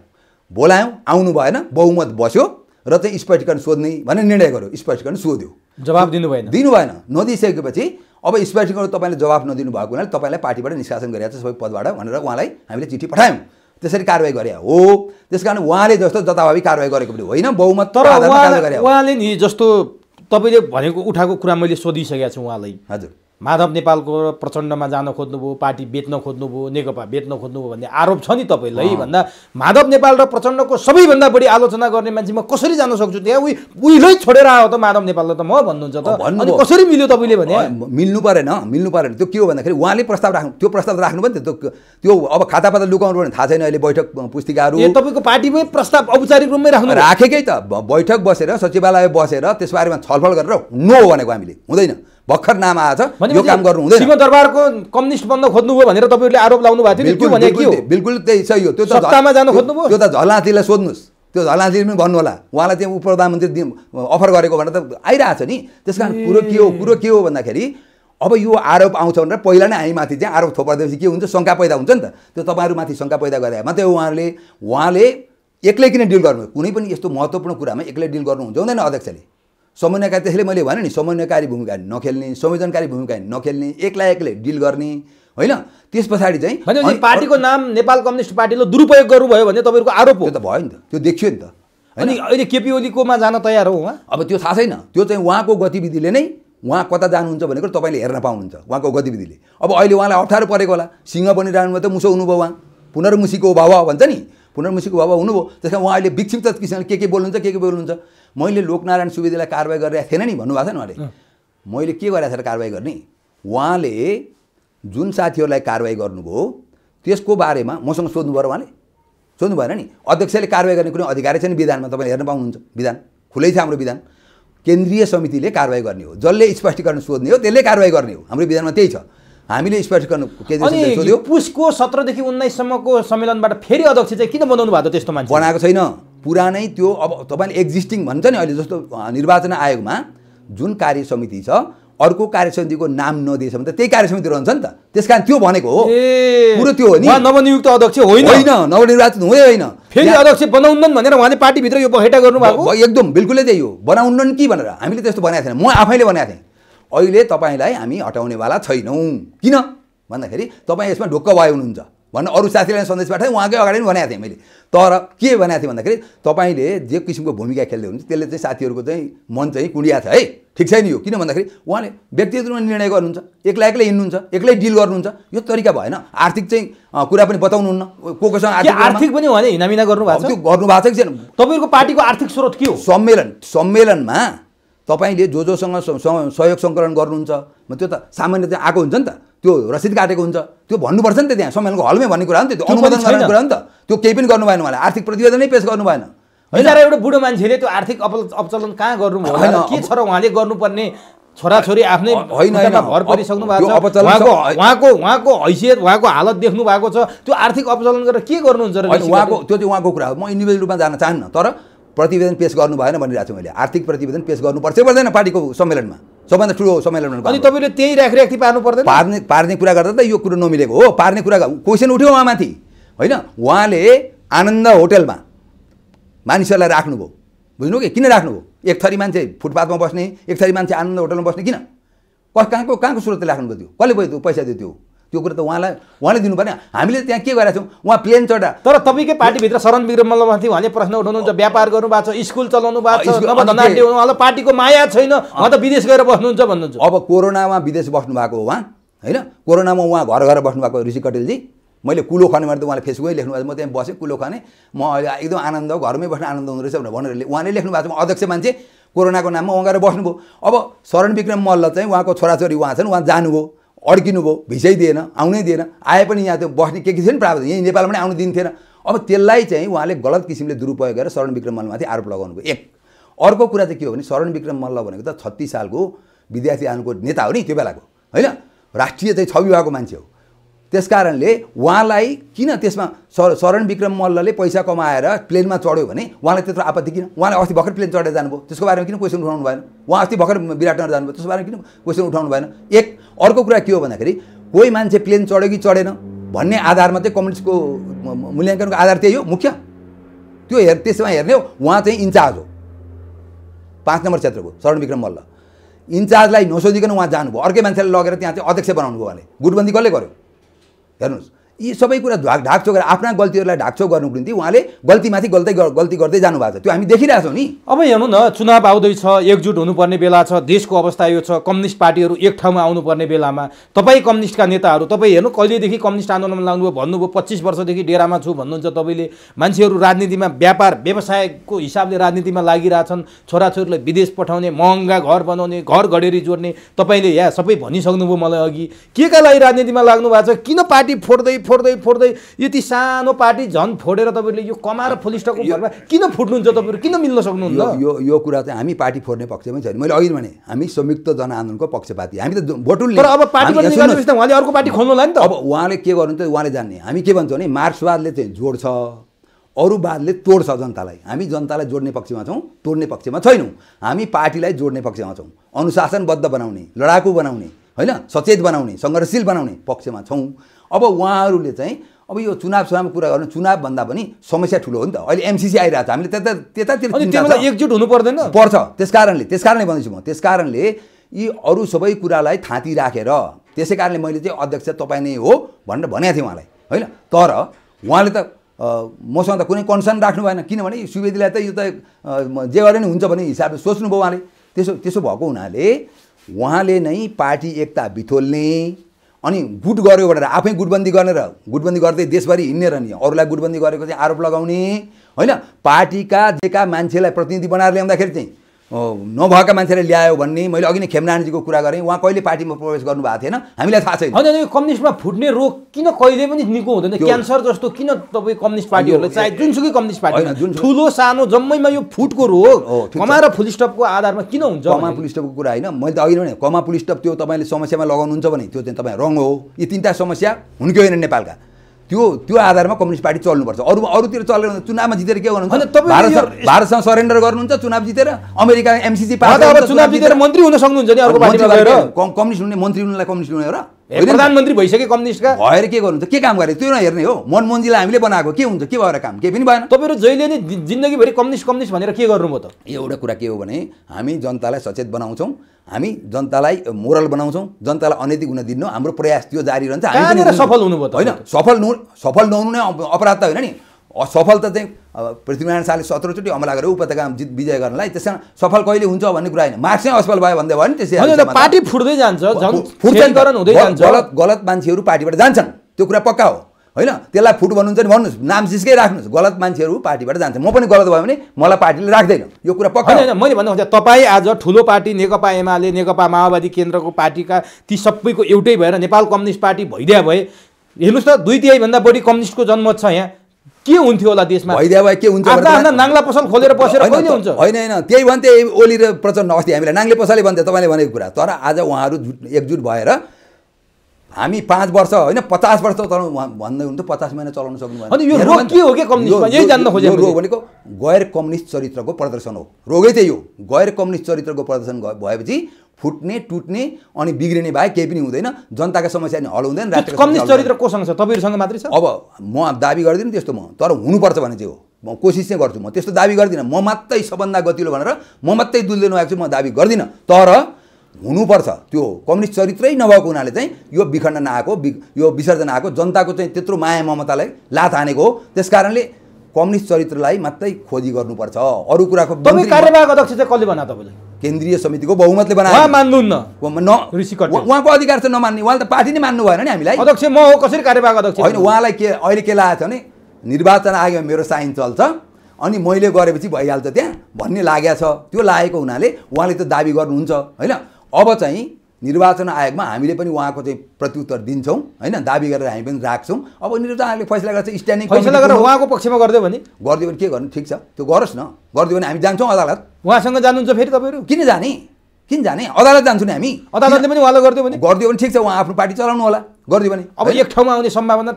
बोलायौँ आउनु भएन बहुमत बस्यो र चाहिँ स्पष्टीकरण सोध्ने भनेर निर्णय गर्यो स्पष्टीकरण सोध्यो जवाब दिनु भएन दिनु भएन नदिइसकेपछि अब स्पेसिकल तपाईँले जवाब नदिनु भएको हुनाले तपाईँलाई पार्टीबाट निष्कासन गरिरहेको छ सबै पदबाट भनेर उहाँलाई हामीले चिठी पठायौँ त्यसरी कारवाही गरे हो त्यस कारण उहाँले जस्तो जताभावी कारवाही गरेको पनि होइन बहुमत तर उहाँले नि जस्तो तपाईँले भनेको उठाएको कुरा मैले सोधिसकेको छु उहाँलाई हजुर माधव नेपालको प्रचण्डमा जान खोज्नुभयो पार्टी बेच्न खोज्नुभयो नेकपा बेच्न खोज्नुभयो भन्ने आरोप छ नि तपाईँलाई भन्दा माधव नेपाल र प्रचण्डको सबैभन्दा बढी आलोचना गर्ने मान्छे म कसरी जान सक्छु त्यहाँ उही उहिलै छोडेर आयो त माधव नेपाललाई त म भन्नुहुन्छ त अनि कसरी मिल्यो तपाईँले भने मिल्नु परेन मिल्नु परेन त्यो के हो भन्दाखेरि उहाँले प्रस्ताव राख्नु त्यो प्रस्ताव राख्नु पनि त्यो त्यो अब खातापाता लुकाउनु भने थाहा छैन अहिले बैठक पुस्तिकाहरू तपाईँको पार्टीमै प्रस्ताव औपचारिक रूपमै राख्नु राखेकै त बैठक बसेर सचिवालय बसेर त्यसबारेमा छलफल गरेर नो भनेको हामीले हुँदैन भर्खर नाम आएछ यो काम गर्नु हुँदैन दरबारको कम्युनिस्ट बन्न भयो भनेर तपाईँहरूले आरोप लाउनु भएको थियो भने के हो बिल्कुल त्यही सही हो त्यो त सत्तामा जानु भयो त्यो त झलाँतीलाई सोध्नुहोस् त्यो झलाँतीले पनि भन्नु होला उहाँलाई त्यहाँ उप प्रधानमन्त्री अफर गरेको भनेर त आइरहेछ नि त्यस कारण कुरो के हो कुरो के हो भन्दाखेरि अब यो आरोप आउँछ भनेर पहिला नै हामीमाथि चाहिँ आरोप थोपर्दैपछि के हुन्छ शङ्का पैदा हुन्छ नि त त्यो तपाईँहरूमाथि शङ्का पैदा गरेर मात्रै उहाँले उहाँले एक्लै किन डिल गर्नु कुनै पनि यस्तो महत्त्वपूर्ण कुरामा एक्लै डिल गर्नुहुन्छ हुँदैन अध्यक्षले समन्वयकारी त्यसले मैले भने नि समन्वयकारी भूमिका नखेल्ने संयोजनकारी भूमिका नखेल्ने एक्ला एक्लै डिल गर्ने होइन त्यस पछाडि चाहिँ पार्टीको नाम नेपाल कम्युनिस्ट पार्टीले दुरुपयोग गर्नुभयो भने तपाईँको आरोप हो त भयो नि त त्यो देखियो नि त होइन अहिले केपी ओलीकोमा जान तयार हो उहाँ अब त्यो थाहा छैन त्यो चाहिँ उहाँको गतिविधिले नै उहाँ कता जानुहुन्छ भनेको तपाईँले हेर्न पाउनुहुन्छ उहाँको गतिविधिले अब अहिले उहाँलाई अप्ठ्यारो परेको होला सिंह बनिरहनुभयो त मुसो हुनुभयो उहाँ पुनर्मुसीको भाव भन्छ नि पुनर्मुसीको भाव हुनुभयो त्यस कारण उहाँ अहिले विक्षिप्त किसिमले के के बोल्नुहुन्छ के के बोल्नुहुन्छ मैले लोकनारायण सुवेदीलाई कारवाही गरिरहेको थिएन नि भन्नुभएको छैन उहाँले मैले के गरेको थिएँ कारवाही गर्ने उहाँले जुन साथीहरूलाई कारवाही गर्नुभयो त्यसको बारेमा मसँग सोध्नु पऱ्यो उहाँले सोध्नु भएन नि अध्यक्षले कारवाही गर्ने कुनै अधिकारै छैन विधानमा तपाईँले हेर्न पाउनुहुन्छ विधान खुलै छ हाम्रो विधान केन्द्रीय समितिले कारवाही गर्ने हो जसले स्पष्टीकरण सोध्ने हो त्यसले कारवाही गर्ने हो हाम्रो विधानमा त्यही छ हामीले स्पष्टीकरण केन्द्रीय सोध्यो पुसको सत्रदेखि उन्नाइससम्मको सम्मेलनबाट फेरि अध्यक्ष चाहिँ किन बनाउनु भएको त्यस्तो मान्छे बनाएको छैन पुरानै त्यो अब तपाईँले एक्जिस्टिङ भन्छ नि अहिले जस्तो निर्वाचन आयोगमा जुन कार्य समिति छ अर्को कार्य समितिको नाम नदिएछ भने त त्यही कार्य समिति रहन्छ नि त त्यस कारण त्यो भनेको हो कुरो त्यो हो नि नवनियुक्त अध्यक्ष होइन होइन नवनिर्वाचित हुँदै होइन फेरि अध्यक्ष बनाउन्न भनेर उहाँले पार्टीभित्र यो बखेटा गर्नुभएको एकदम बिल्कुलै त्यही हो बनाउन्नन् कि भनेर हामीले त्यस्तो बनाएको थिएन म आफैले बनाएको थिएँ अहिले तपाईँलाई हामी हटाउनेवाला छैनौँ किन भन्दाखेरि तपाईँ यसमा ढुक्क भए हुनुहुन्छ भन्नु अरू साथीलाई सन्देश पाठाएँ उहाँकै अगाडि नै भनेको थिएँ मैले तर के भनेको थिएँ भन्दाखेरि तपाईँले जे किसिमको भूमिका खेल्दै हुनुहुन्छ त्यसले चाहिँ साथीहरूको चाहिँ मन चाहिँ कुडिया छ है ठिक छैन यो किन भन्दाखेरि उहाँले व्यक्तिगत रूपमा निर्णय गर्नुहुन्छ एक्लै एक्लै हिँड्नुहुन्छ एक्लै डिल गर्नुहुन्छ यो तरिका भएन आर्थिक चाहिँ कुरा पनि बताउनुहुन्न को कोसँग आर्थिक आर्थिक पनि भने हिनामिना गर्नुभएको त्यो गर्नुभएको छ कि छैन तपाईँहरूको पार्टीको आर्थिक स्रोत के हो सम्मेलन सम्मेलनमा तपाईँले जो जोसँग सहयोग सङ्कलन गर्नुहुन्छ त्यो त सामान्य चाहिँ आएको हुन्छ नि त त्यो रसिद काटेको हुन्छ त्यो भन्नुपर्छ नि त त्यहाँ सम्मेलनको हलमै भन्ने कुरा हो नि त त्यो अनुमोदन गर्ने कुरा हो नि त त्यो केही पनि गर्नु भएन उहाँले आर्थिक प्रतिवेदनै पेस गर्नु भएन होइन र एउटा बुढो मान्छेले त्यो आर्थिक अपल अपचलन कहाँ गर्नु होइन के छ र उहाँले गर्नुपर्ने छोराछोरी आफ्नै होइन भर परिसक्नु भएको छ उहाँको उहाँको हैसियत उहाँको हालत देख्नु भएको छ त्यो आर्थिक अपचलन गरेर के गर्नुहुन्छ र उहाँको त्यो चाहिँ उहाँको कुरा हो म इन्डिभिजुअल रूपमा जान चाहन्न तर प्रतिवेदन पेस गर्नु भएन भनिरहेको छु मैले आर्थिक प्रतिवेदन पेस गर्नुपर्छ पर्दैन पार्टीको सम्मेलनमा सबभन्दा ठुलो सम्मेलनमा अनि तपाईँले त्यही राखी पार्नु पर्दैन पार्ने पार्ने कुरा गर्दा त यो कुरो नमिलेको हो पार्ने कुरा क्वेसन उठ्यो उहाँमाथि होइन उहाँले आनन्द होटेलमा मानिसहरूलाई राख्नुभयो बुझ्नु कि किन राख्नुभयो एक थरी मान्छे फुटपाथमा बस्ने एक थरी मान्छे आनन्द होटलमा बस्ने किन कहाँको कहाँको स्रोतले राख्नुभयो त्यो कसले त्यो पैसा दियो त्यो त्यो कुरा त उहाँलाई उहाँले पर्ने हामीले त्यहाँ के गरेका छौँ उहाँ प्लेन चढा तर तपाईँकै पार्टीभित्र शरण विक्रम मल्लमाथि उहाँले प्रश्न उठाउनुहुन्छ व्यापार गर्नुभएको छ स्कुल चलाउनु भएको छ उहाँलाई पार्टीको माया छैन उहाँ त विदेश गएर बस्नुहुन्छ भन्नुहुन्छ अब कोरोनामा विदेश बस्नु भएको हो उहाँ होइन कोरोनामा उहाँ घर घर बस्नु भएको ऋषि कटेलजी मैले कुलो खाने भने त उहाँले फेसबुकै लेख्नु भएको म त्यहाँ बसेँ कुलो खाने म अहिले एकदम आनन्द घरमै बस्ने आनन्द हुँदो रहेछ भनेर भनेर उहाँले लेख्नु भएको छ म अध्यक्ष मान्छे कोरोनाको नाममा उहाँ गएर बस्नुभयो अब शरण विक्रम मल्ल चाहिँ उहाँको छोराछोरी उहाँ छन् उहाँ जानुभयो अड्किनु भयो भिसै दिएन आउनै दिएन आए पनि यहाँ त्यो बस्ने के के थियो नि प्रावधान यहीँ नेपालमा पनि आउनु दिन्थेन अब त्यसलाई चाहिँ उहाँले गलत किसिमले दुरुपयोग गरेर शरण विक्रम मल्लमाथि आरोप लगाउनुभयो एक अर्को कुरा चाहिँ के हो भने शरण विक्रम मल्ल भनेको त छत्तिस सालको विद्यार्थी आन्दोलनको नेता हो नि त्यो बेलाको होइन राष्ट्रिय चाहिँ छवि भएको मान्छे हो त्यस कारणले उहाँलाई किन त्यसमा सर शरण विक्रम मल्लले पैसा कमाएर प्लेनमा चढ्यो भने उहाँलाई त्यत्रो आपत्ति किन उहाँले अस्ति भर्खर प्लेन चढेर जानुभयो त्यसको बारेमा किन क्वेसन उठाउनु भएन उहाँ अस्ति भर्खर विराटनगर जानुभयो त्यसको बारेमा किन क्वेसन उठाउनु भएन एक अर्को कुरा के हो भन्दाखेरि कोही मान्छे प्लेन चढ्यो कि चढेन भन्ने आधारमा चाहिँ कम्युनिस्टको मूल्याङ्कनको आधार त्यही हो मुख्य त्यो हेर त्यसमा हेर्ने हो उहाँ चाहिँ इन्चार्ज हो पाँच नम्बर क्षेत्रको शरण विक्रम मल्ल इन्चार्जलाई नसोधिकन उहाँ जानुभयो अर्कै मान्छेलाई लगेर त्यहाँ चाहिँ अध्यक्ष बनाउनु भयो उहाँले गुटबन्दी कसले गर्यो know. यी सबै कुरा ढाक ढाकछोक आफ्ना गल्तीहरूलाई ढाकछोक गर्नुको निम्ति उहाँले गल्तीमाथि गल्तै गल्ती गर्दै जानुभएको छ त्यो हामी देखिरहेछौँ नि अब हेर्नु न चुनाव आउँदैछ एकजुट हुनुपर्ने बेला छ देशको अवस्था यो छ कम्युनिस्ट पार्टीहरू एक ठाउँमा आउनुपर्ने बेलामा तपाईँ कम्युनिस्टका नेताहरू तपाईँ हेर्नु कहिलेदेखि कम्युनिस्ट आन्दोलनमा लाग्नुभयो भन्नुभयो पच्चिस वर्षदेखि डेरामा छु भन्नुहुन्छ तपाईँले मान्छेहरू राजनीतिमा व्यापार व्यवसायको हिसाबले राजनीतिमा लागिरहेछन् छोराछोरीलाई विदेश पठाउने महँगा घर बनाउने घर घडेरी जोड्ने तपाईँले यहाँ सबै भनिसक्नुभयो मलाई अघि के का लागि राजनीतिमा लाग्नु भएको छ किन पार्टी फोड्दै फोड्दै फोड्दै यति सानो पार्टी झन् फोडेर तपाईँले यो कमाएर फुलिस्टको घरमा किन फुट्नुहुन्छ तपाईँहरू किन मिल्न सक्नुहुन्छ यो यो कुरा चाहिँ हामी पार्टी फोड्ने पक्षमै छैन मैले अघि भने हामी संयुक्त जनआन्दोलनको पक्षपाती हामी त भोटुल अब पार्टी उहाँले अर्को पार्टी खोल्नु होला नि त अब उहाँले के गर्नुहुन्छ उहाँले जान्ने हामी के भन्छौँ भने मार्क्सवादले चाहिँ जोड्छ अरू तोड्छ जनतालाई हामी जनतालाई जोड्ने पक्षमा छौँ तोड्ने पक्षमा छैनौँ हामी पार्टीलाई जोड्ने पक्षमा छौँ अनुशासनबद्ध बनाउने लडाकु बनाउने होइन सचेत बनाउने सङ्घर्षशील बनाउने पक्षमा छौँ अब उहाँहरूले चाहिँ अब यो चुनाव चुनावको कुरा गर्नु चुनावभन्दा पनि समस्या ठुलो हो नि त अहिले एमसिसी आइरहेको छ हामीले त्यता त्यतातिर एकजुट हुनु पर्दैन पर्छ त्यस कारणले त्यस कारणले भन्दैछु म त्यस कारणले यी अरू सबै कुरालाई थाँती राखेर त्यसै कारणले मैले चाहिँ अध्यक्ष तपाईँ नै हो भनेर भनेको थिएँ उहाँलाई होइन तर उहाँले त मसँग त कुनै कन्सर्न राख्नु भएन किनभने सुवेदीलाई त यो त जे गरे नि हुन्छ भन्ने हिसाबले सोच्नुभयो उहाँले त्यसो त्यसो भएको हुनाले उहाँले नै पार्टी एकता बिथोल्ने अनि गुट गऱ्यो भनेर आफै गुटबन्दी गरेर गुटबन्दी गर्दै देशभरि र नि अरूलाई गुटबन्दी गरेको चाहिँ आरोप लगाउने होइन पार्टीका जेका मान्छेलाई प्रतिनिधि बनाएर ल्याउँदाखेरि चाहिँ नभएका मान्छेले ल्यायो भन्ने मैले अघि नै खेमनानीजीको कुरा गरेँ उहाँ कहिले पार्टीमा प्रवेश गर्नुभएको थिएन हामीलाई थाहा छैन होइन कम्युनिस्टमा फुट्ने रोग किन कहिले पनि निको हुँदैन क्यान्सर जस्तो किन तपाईँ कम्युनिस्ट पार्टीहरूलाई चाहे जुनसुकै कम्युनिस्ट पार्टी जुन ठुलो सानो जम्मैमा यो फुटको रोग कमा र स्टपको आधारमा किन हुन्छ कमा फुलस्टपको कुरा होइन मैले त अघि नै कमा स्टप त्यो तपाईँले समस्यामा लगाउनुहुन्छ भने त्यो चाहिँ तपाईँ रङ हो यी तिनवटा समस्या हुन्क्यो होइन नेपालका त्यो त्यो आधारमा कम्युनिस्ट पार्टी चल्नुपर्छ अरू अरूतिर चलेर चुनावमा जितेर के गर्नुहुन्छ भारतसँग सरेन्डर गर्नुहुन्छ चुनाव जितेर अमेरिका एमसिसी पार्टी चुनाव जितेर मन्त्री हुन सक्नुहुन्छ नि अर्को कम्युनिस्ट हुने मन्त्री हुनुलाई कम्युनिस्ट हुने हो र प्रधानमन्त्री भइसक्यो कम्युनिस्टका भएर के गर्नुहुन्छ के काम गरे त्यो नहेर्ने हो मनमोन्जीलाई हामीले बनाएको के हुन्छ के भएर काम केही पनि भएन तपाईँहरू जहिले नै जिन्दगीभरि कम्युनिस्ट कम्युनिस्ट भनेर के गर्नुभयो त एउटा कुरा के हो भने हामी जनतालाई सचेत बनाउँछौँ हामी जनतालाई मोरल बनाउँछौँ जनतालाई अनैतिक हुन दिनु हाम्रो प्रयास त्यो जारी रहन्छ सफल हुनुभयो होइन सफल सफल नहुनु नै अपराध त होइन नि सफल त चाहिँ पृथ्वीनारायण शाहले सत्रचोटि अमला गरेर उपत्यकामा जित विजय गर्नलाई त्यस कारण सफल कहिले हुन्छ भन्ने कुरा होइन मार्क्स नै असफल भयो भन्दै भयो नि त्यसै पार्टी फुट्दै जान्छ हुँदै जान्छ गलत गलत मान्छेहरू पार्टीबाट जान्छन् त्यो कुरा पक्का हो होइन त्यसलाई फुट भन्नुहुन्छ नि भन्नुहोस् नाम जिस्कै राख्नुहोस् गलत मान्छेहरू पार्टीबाट जान्छ म पनि गलत भयो भने मलाई पार्टीले राख्दैन यो कुरा पक्का होइन मैले भन्नु खोजेँ तपाईँ आज ठुलो पार्टी नेकपा एमाले नेकपा माओवादी केन्द्रको पार्टीका ती सबैको एउटै भएर नेपाल कम्युनिस्ट पार्टी भइदिया भए हेर्नुहोस् त दुई तिहाईभन्दा बढी कम्युनिस्टको जनमत छ यहाँ के हुन्थ्यो होला देशमा भइदिया भए के हुन्छ नाङ्ला पसल खोलेर बसेर कहिले हुन्छ होइन होइन त्यही भन्थे ओली र प्रचण्ड अस्ति हामीलाई नाङ्ले पसलै भन्थे तपाईँले भनेको कुरा तर आज उहाँहरू एकजुट भएर हामी पाँच वर्ष होइन पचास वर्ष चलाउनु भन्दै हुन्थ्यो पचास महिना चलाउन सक्नु अनि यो रोग के हो यही जान्न खोजेको रोग भनेको गैर कम्युनिस्ट चरित्रको प्रदर्शन हो रोगै चाहिँ यो गैर कम्युनिस्ट चरित्रको प्रदर्शन भएपछि फुट्ने टुट्ने अनि बिग्रिने भए केही पनि हुँदैन जनताको समस्या नि हल हुँदैन कम्युनिस्ट चरित्र कोसँग छ तपाईँहरूसँग मात्रै छ अब म दाबी गर्दिनँ त्यस्तो म तर हुनुपर्छ भने चाहिँ हो म कोसिस चाहिँ गर्छु म त्यस्तो दाबी गर्दिनँ म मात्रै सबभन्दा गतिलो भनेर म मात्रै दुल्दिनु आएको छु म दाबी गर्दिनँ तर हुनुपर्छ त्यो कम्युनिस्ट चरित्रै नभएको हुनाले चाहिँ यो विखण्डन आएको यो विसर्जन आएको जनताको चाहिँ त्यत्रो माया ममतालाई लात हानेको हो त्यस कारणले कम्युनिस्ट चरित्रलाई मात्रै खोजी गर्नुपर्छ अरू कुराको कार्यवाहक अध्यक्ष चाहिँ कसले बनायो तपाईँले केन्द्रीय समितिको बहुमतले उहाँको अधिकार चाहिँ नमान्ने उहाँले त पार्टी नै मान्नु भएन नि हामीलाई अध्यक्ष म हो कसरी कार्यवाहक अध्यक्ष होइन उहाँलाई के अहिले के लागेको छ भने निर्वाचन आयोगमा मेरो साइन चल्छ अनि मैले गरेपछि भइहाल्छ त्यहाँ भन्ने लागेको छ त्यो लागेको हुनाले उहाँले त दाबी गर्नुहुन्छ होइन अब चाहिँ निर्वाचन आयोगमा हामीले पनि उहाँको चाहिँ प्रत्युत्तर दिन्छौँ होइन दाबी गरेर हामी पनि राख्छौँ अब निर्वाचन आयोगले फैसला गर्छ स्ट्यान्डिङ फैसला गरेर उहाँको पक्षमा गरिदियो भने गरिदियो भने के गर्नु ठिक छ त्यो गरोस् न गरिदियो भने हामी जान्छौँ अदालत उहाँसँग जानुहुन्छ फेरि तपाईँहरू किन जाने किन जाने अदालत जान्छौँ नि हामी अदालतले पनि उहाँलाई गरिदियो भने गरिदियो भने ठिक छ उहाँ आफ्नो पार्टी चलाउनु होला गरिदियो भने अब एक ठाउँमा आउने सम्भावना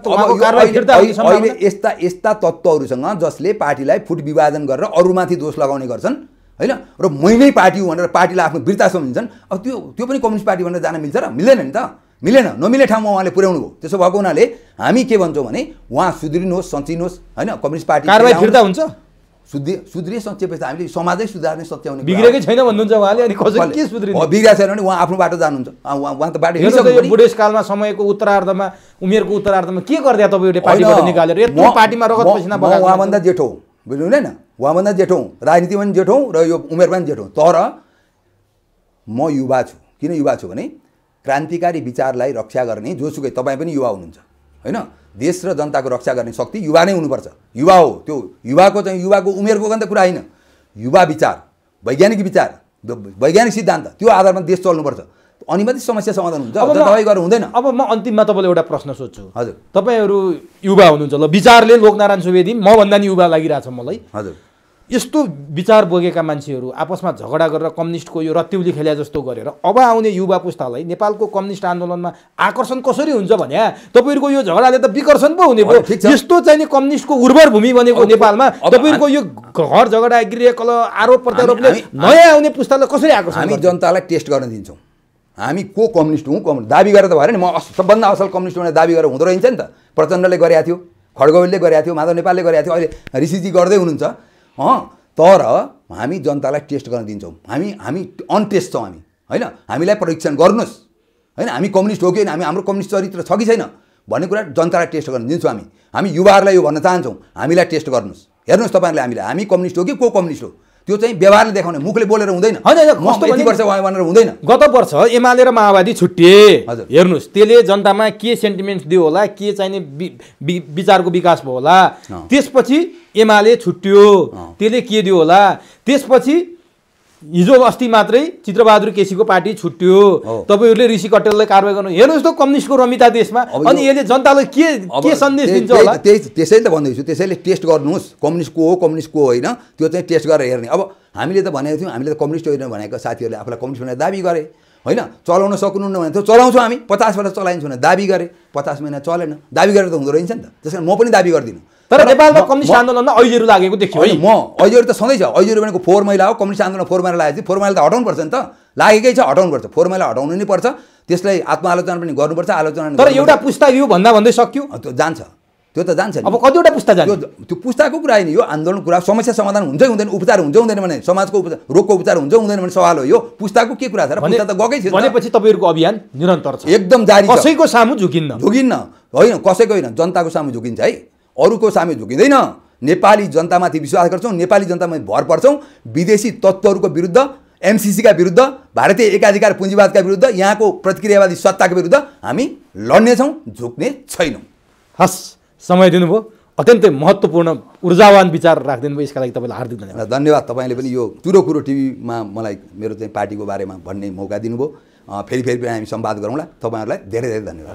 अहिले यस्ता यस्ता तत्त्वहरूसँग जसले पार्टीलाई फुट विभाजन गरेर अरूमाथि दोष लगाउने गर्छन् होइन र नै पार्टी हो भनेर पार्टीलाई आफ्नो वीरता सम्झिन्छन् अब त्यो त्यो पनि कम्युनिस्ट पार्टी भनेर जान मिल्छ र मिलेन नि त मिलेन नमिल्ने ठाउँमा उहाँले पुर्याउनु भयो त्यसो भएको हुनाले हामी के भन्छौँ भने उहाँ सुध्रिनुहोस् सचिनुहोस् होइन कम्युनिस्ट पार्टी कारवाही फिर्ता हुन्छ सुध्रिए सुध्रिए त हामीले समाजै सुधार्ने सच्याउने बिग्रेकै छैन भन्नुहुन्छ उहाँले अनि कसैले के बिग्रेको छैन भने उहाँ आफ्नो बाटो जानुहुन्छ उहाँ त बाटो बुढेसकालमा समयको उत्तरार्धमा उमेरको उत्तरार्धमा के गरिदियो तपाईँ एउटा पार्टीबाट निकालेर पार्टीमा रगत उहाँभन्दा जेठो हो बुझ्नु हुँदैन उहाँभन्दा जेठौँ राजनीतिमा पनि जेठौँ र यो उमेर पनि जेठौँ तर म युवा छु किन युवा छु भने क्रान्तिकारी विचारलाई रक्षा गर्ने जोसुकै तपाईँ पनि युवा हुनुहुन्छ होइन देश र जनताको रक्षा गर्ने शक्ति युवा नै हुनुपर्छ युवा हो त्यो युवाको चाहिँ युवाको उमेरको त कुरा होइन युवा विचार वैज्ञानिक विचार वैज्ञानिक सिद्धान्त त्यो आधारमा देश चल्नुपर्छ अनि मात्रै समस्या समाधान हुन्छ अब दबाई गरेर हुँदैन अब म अन्तिममा तपाईँलाई एउटा प्रश्न सोध्छु हजुर तपाईँहरू युवा हुनुहुन्छ ल विचारले लोकनारायण सुवेदी म भन्दा नि युवा लागिरहेछ मलाई हजुर यस्तो विचार बोकेका मान्छेहरू आपसमा झगडा गरेर कम्युनिस्टको यो रत्युली खेल्या जस्तो गरेर अब आउने युवा पुस्तालाई नेपालको कम्युनिस्ट आन्दोलनमा आकर्षण कसरी हुन्छ भने तपाईँहरूको यो झगडाले त विकर्षण पो हुने भयो यस्तो चाहिँ नि कम्युनिस्टको उर्वर भूमि बनेको नेपालमा तपाईँहरूको यो घर झगडा गृह कल आरोप प्रत्यारोपले नयाँ आउने पुस्तालाई कसरी आकर्षण हामी जनतालाई टेस्ट गर्न दिन्छौँ हामी को कम्युनिस्ट हुँ कम्युनिस्ट दाबी गरेर त भएर नि म सबभन्दा असल कम्युनिस्ट भनेर दाबी गरेर हुँदो रहेछ नि त प्रचण्डले गरेको थियो खड्गवेलले गरेको थियो माधव नेपालले गरेको थियो अहिले ऋषिजी गर्दै हुनुहुन्छ अँ तर हामी जनतालाई टेस्ट गर्न दिन्छौँ हामी हामी अनटेस्ट छौँ हामी होइन हामीलाई परीक्षण गर्नुहोस् होइन हामी कम्युनिस्ट हो कि होइन हामी हाम्रो कम्युनिस्ट चरित्र छ कि छैन भन्ने कुरा जनतालाई टेस्ट गर्न दिन्छौँ हामी हामी युवाहरूलाई यो भन्न चाहन्छौँ हामीलाई टेस्ट गर्नुहोस् हेर्नुहोस् तपाईँहरूले हामीलाई हामी कम्युनिस्ट हो कि को कम्युनिस्ट हो त्यो चाहिँ व्यवहारले देखाउने मुखले बोलेर हुँदैन वर्ष भनेर हुँदैन गत वर्ष एमाले र माओवादी छुट्टिए हजुर हेर्नुहोस् त्यसले जनतामा के सेन्टिमेन्ट दियो होला के चाहिने विचारको विकास भयो होला त्यसपछि एमाले छुट्यो त्यसले के दियो होला त्यसपछि हिजो अस्ति मात्रै चित्रबहादुर केसीको पार्टी छुट्यो तपाईँहरूले ऋषि कटेललाई कारवाही गर्नु हेर्नुहोस् त कम्युनिस्टको रमिता देशमा अनि यसले जनतालाई के के सन्देश दिन्छ त्यही त्यसै त भन्दैछु त्यसैले टेस्ट गर्नुहोस् कम्युनिस्ट को हो कम्युनिस्ट को होइन त्यो चाहिँ टेस्ट गरेर हेर्ने अब हामीले त भनेको थियौँ हामीले त कम्युनिस्ट होइन भनेको साथीहरूले आफूलाई कम्युनिस्ट भनेर दाबी गरे होइन चलाउन सक्नुहुन्न भने त चलाउँछौँ हामी पचास चलाइन्छौँ भने दाबी गरेँ पचास महिना चलेन दाबी गरेर त हुँदो रहेछ नि त त्यस कारण म पनि दाबी गर्दिनँ तर नेपालमा कम्युनिस्ट आन्दोलनमा अहिलेहरू लागेको देखियो है म अहिलेहरू त सधैँ छ अहिलेहरू भनेको फोहोर मैला हो कम्युनिस्ट आन्दोलन फोहोर मैला लागेपछि फोहोर मैला त हटाउनु पर्छ नि त लागेकै छ हटाउनु पर्छ फोहोर मैला हटाउनु नै पर्छ त्यसलाई आत्मआलोचना पनि गर्नुपर्छ आलोचना तर एउटा पुस्ता यो भन्दा भन्दै सक्यो त्यो जान्छ त्यो त जान्छ अब कतिवटा पुस्ता जान्छ त्यो पुस्ताको कुरा होइन यो आन्दोलन कुरा समस्या समाधान हुन्छै हुँदैन उपचार हुन्छ हुँदैन भने समाजको उपचार रोगको उपचार हुन्छ हुँदैन भने सवाल हो यो पुस्ताको के कुरा छ र पुस्ता त गएकै थियो भनेपछि तपाईँहरूको अभियान निरन्तर छ एकदम जारी कसैको सामु झुकिन्न झुकिन्न होइन कसैको होइन जनताको सामु झुकिन्छ है अरूको सामु झुकिँदैन नेपाली जनतामाथि विश्वास गर्छौँ नेपाली जनतामाथि भर पर्छौँ विदेशी तत्त्वहरूको विरुद्ध एमसिसीका विरुद्ध भारतीय एकाधिकार पुँजीवादका विरुद्ध यहाँको प्रतिक्रियावादी सत्ताको विरुद्ध हामी लड्नेछौँ झुक्ने छैनौँ हस् समय दिनुभयो अत्यन्तै महत्त्वपूर्ण ऊर्जावान विचार राखिदिनु भयो यसका लागि तपाईँलाई हार्दिक धन्यवाद धन्यवाद तपाईँले पनि यो चुरो कुरो टिभीमा मलाई मेरो चाहिँ पार्टीको बारेमा भन्ने मौका दिनुभयो फेरि फेरि पनि हामी सम्वाद गरौँला तपाईँहरूलाई धेरै धेरै धन्यवाद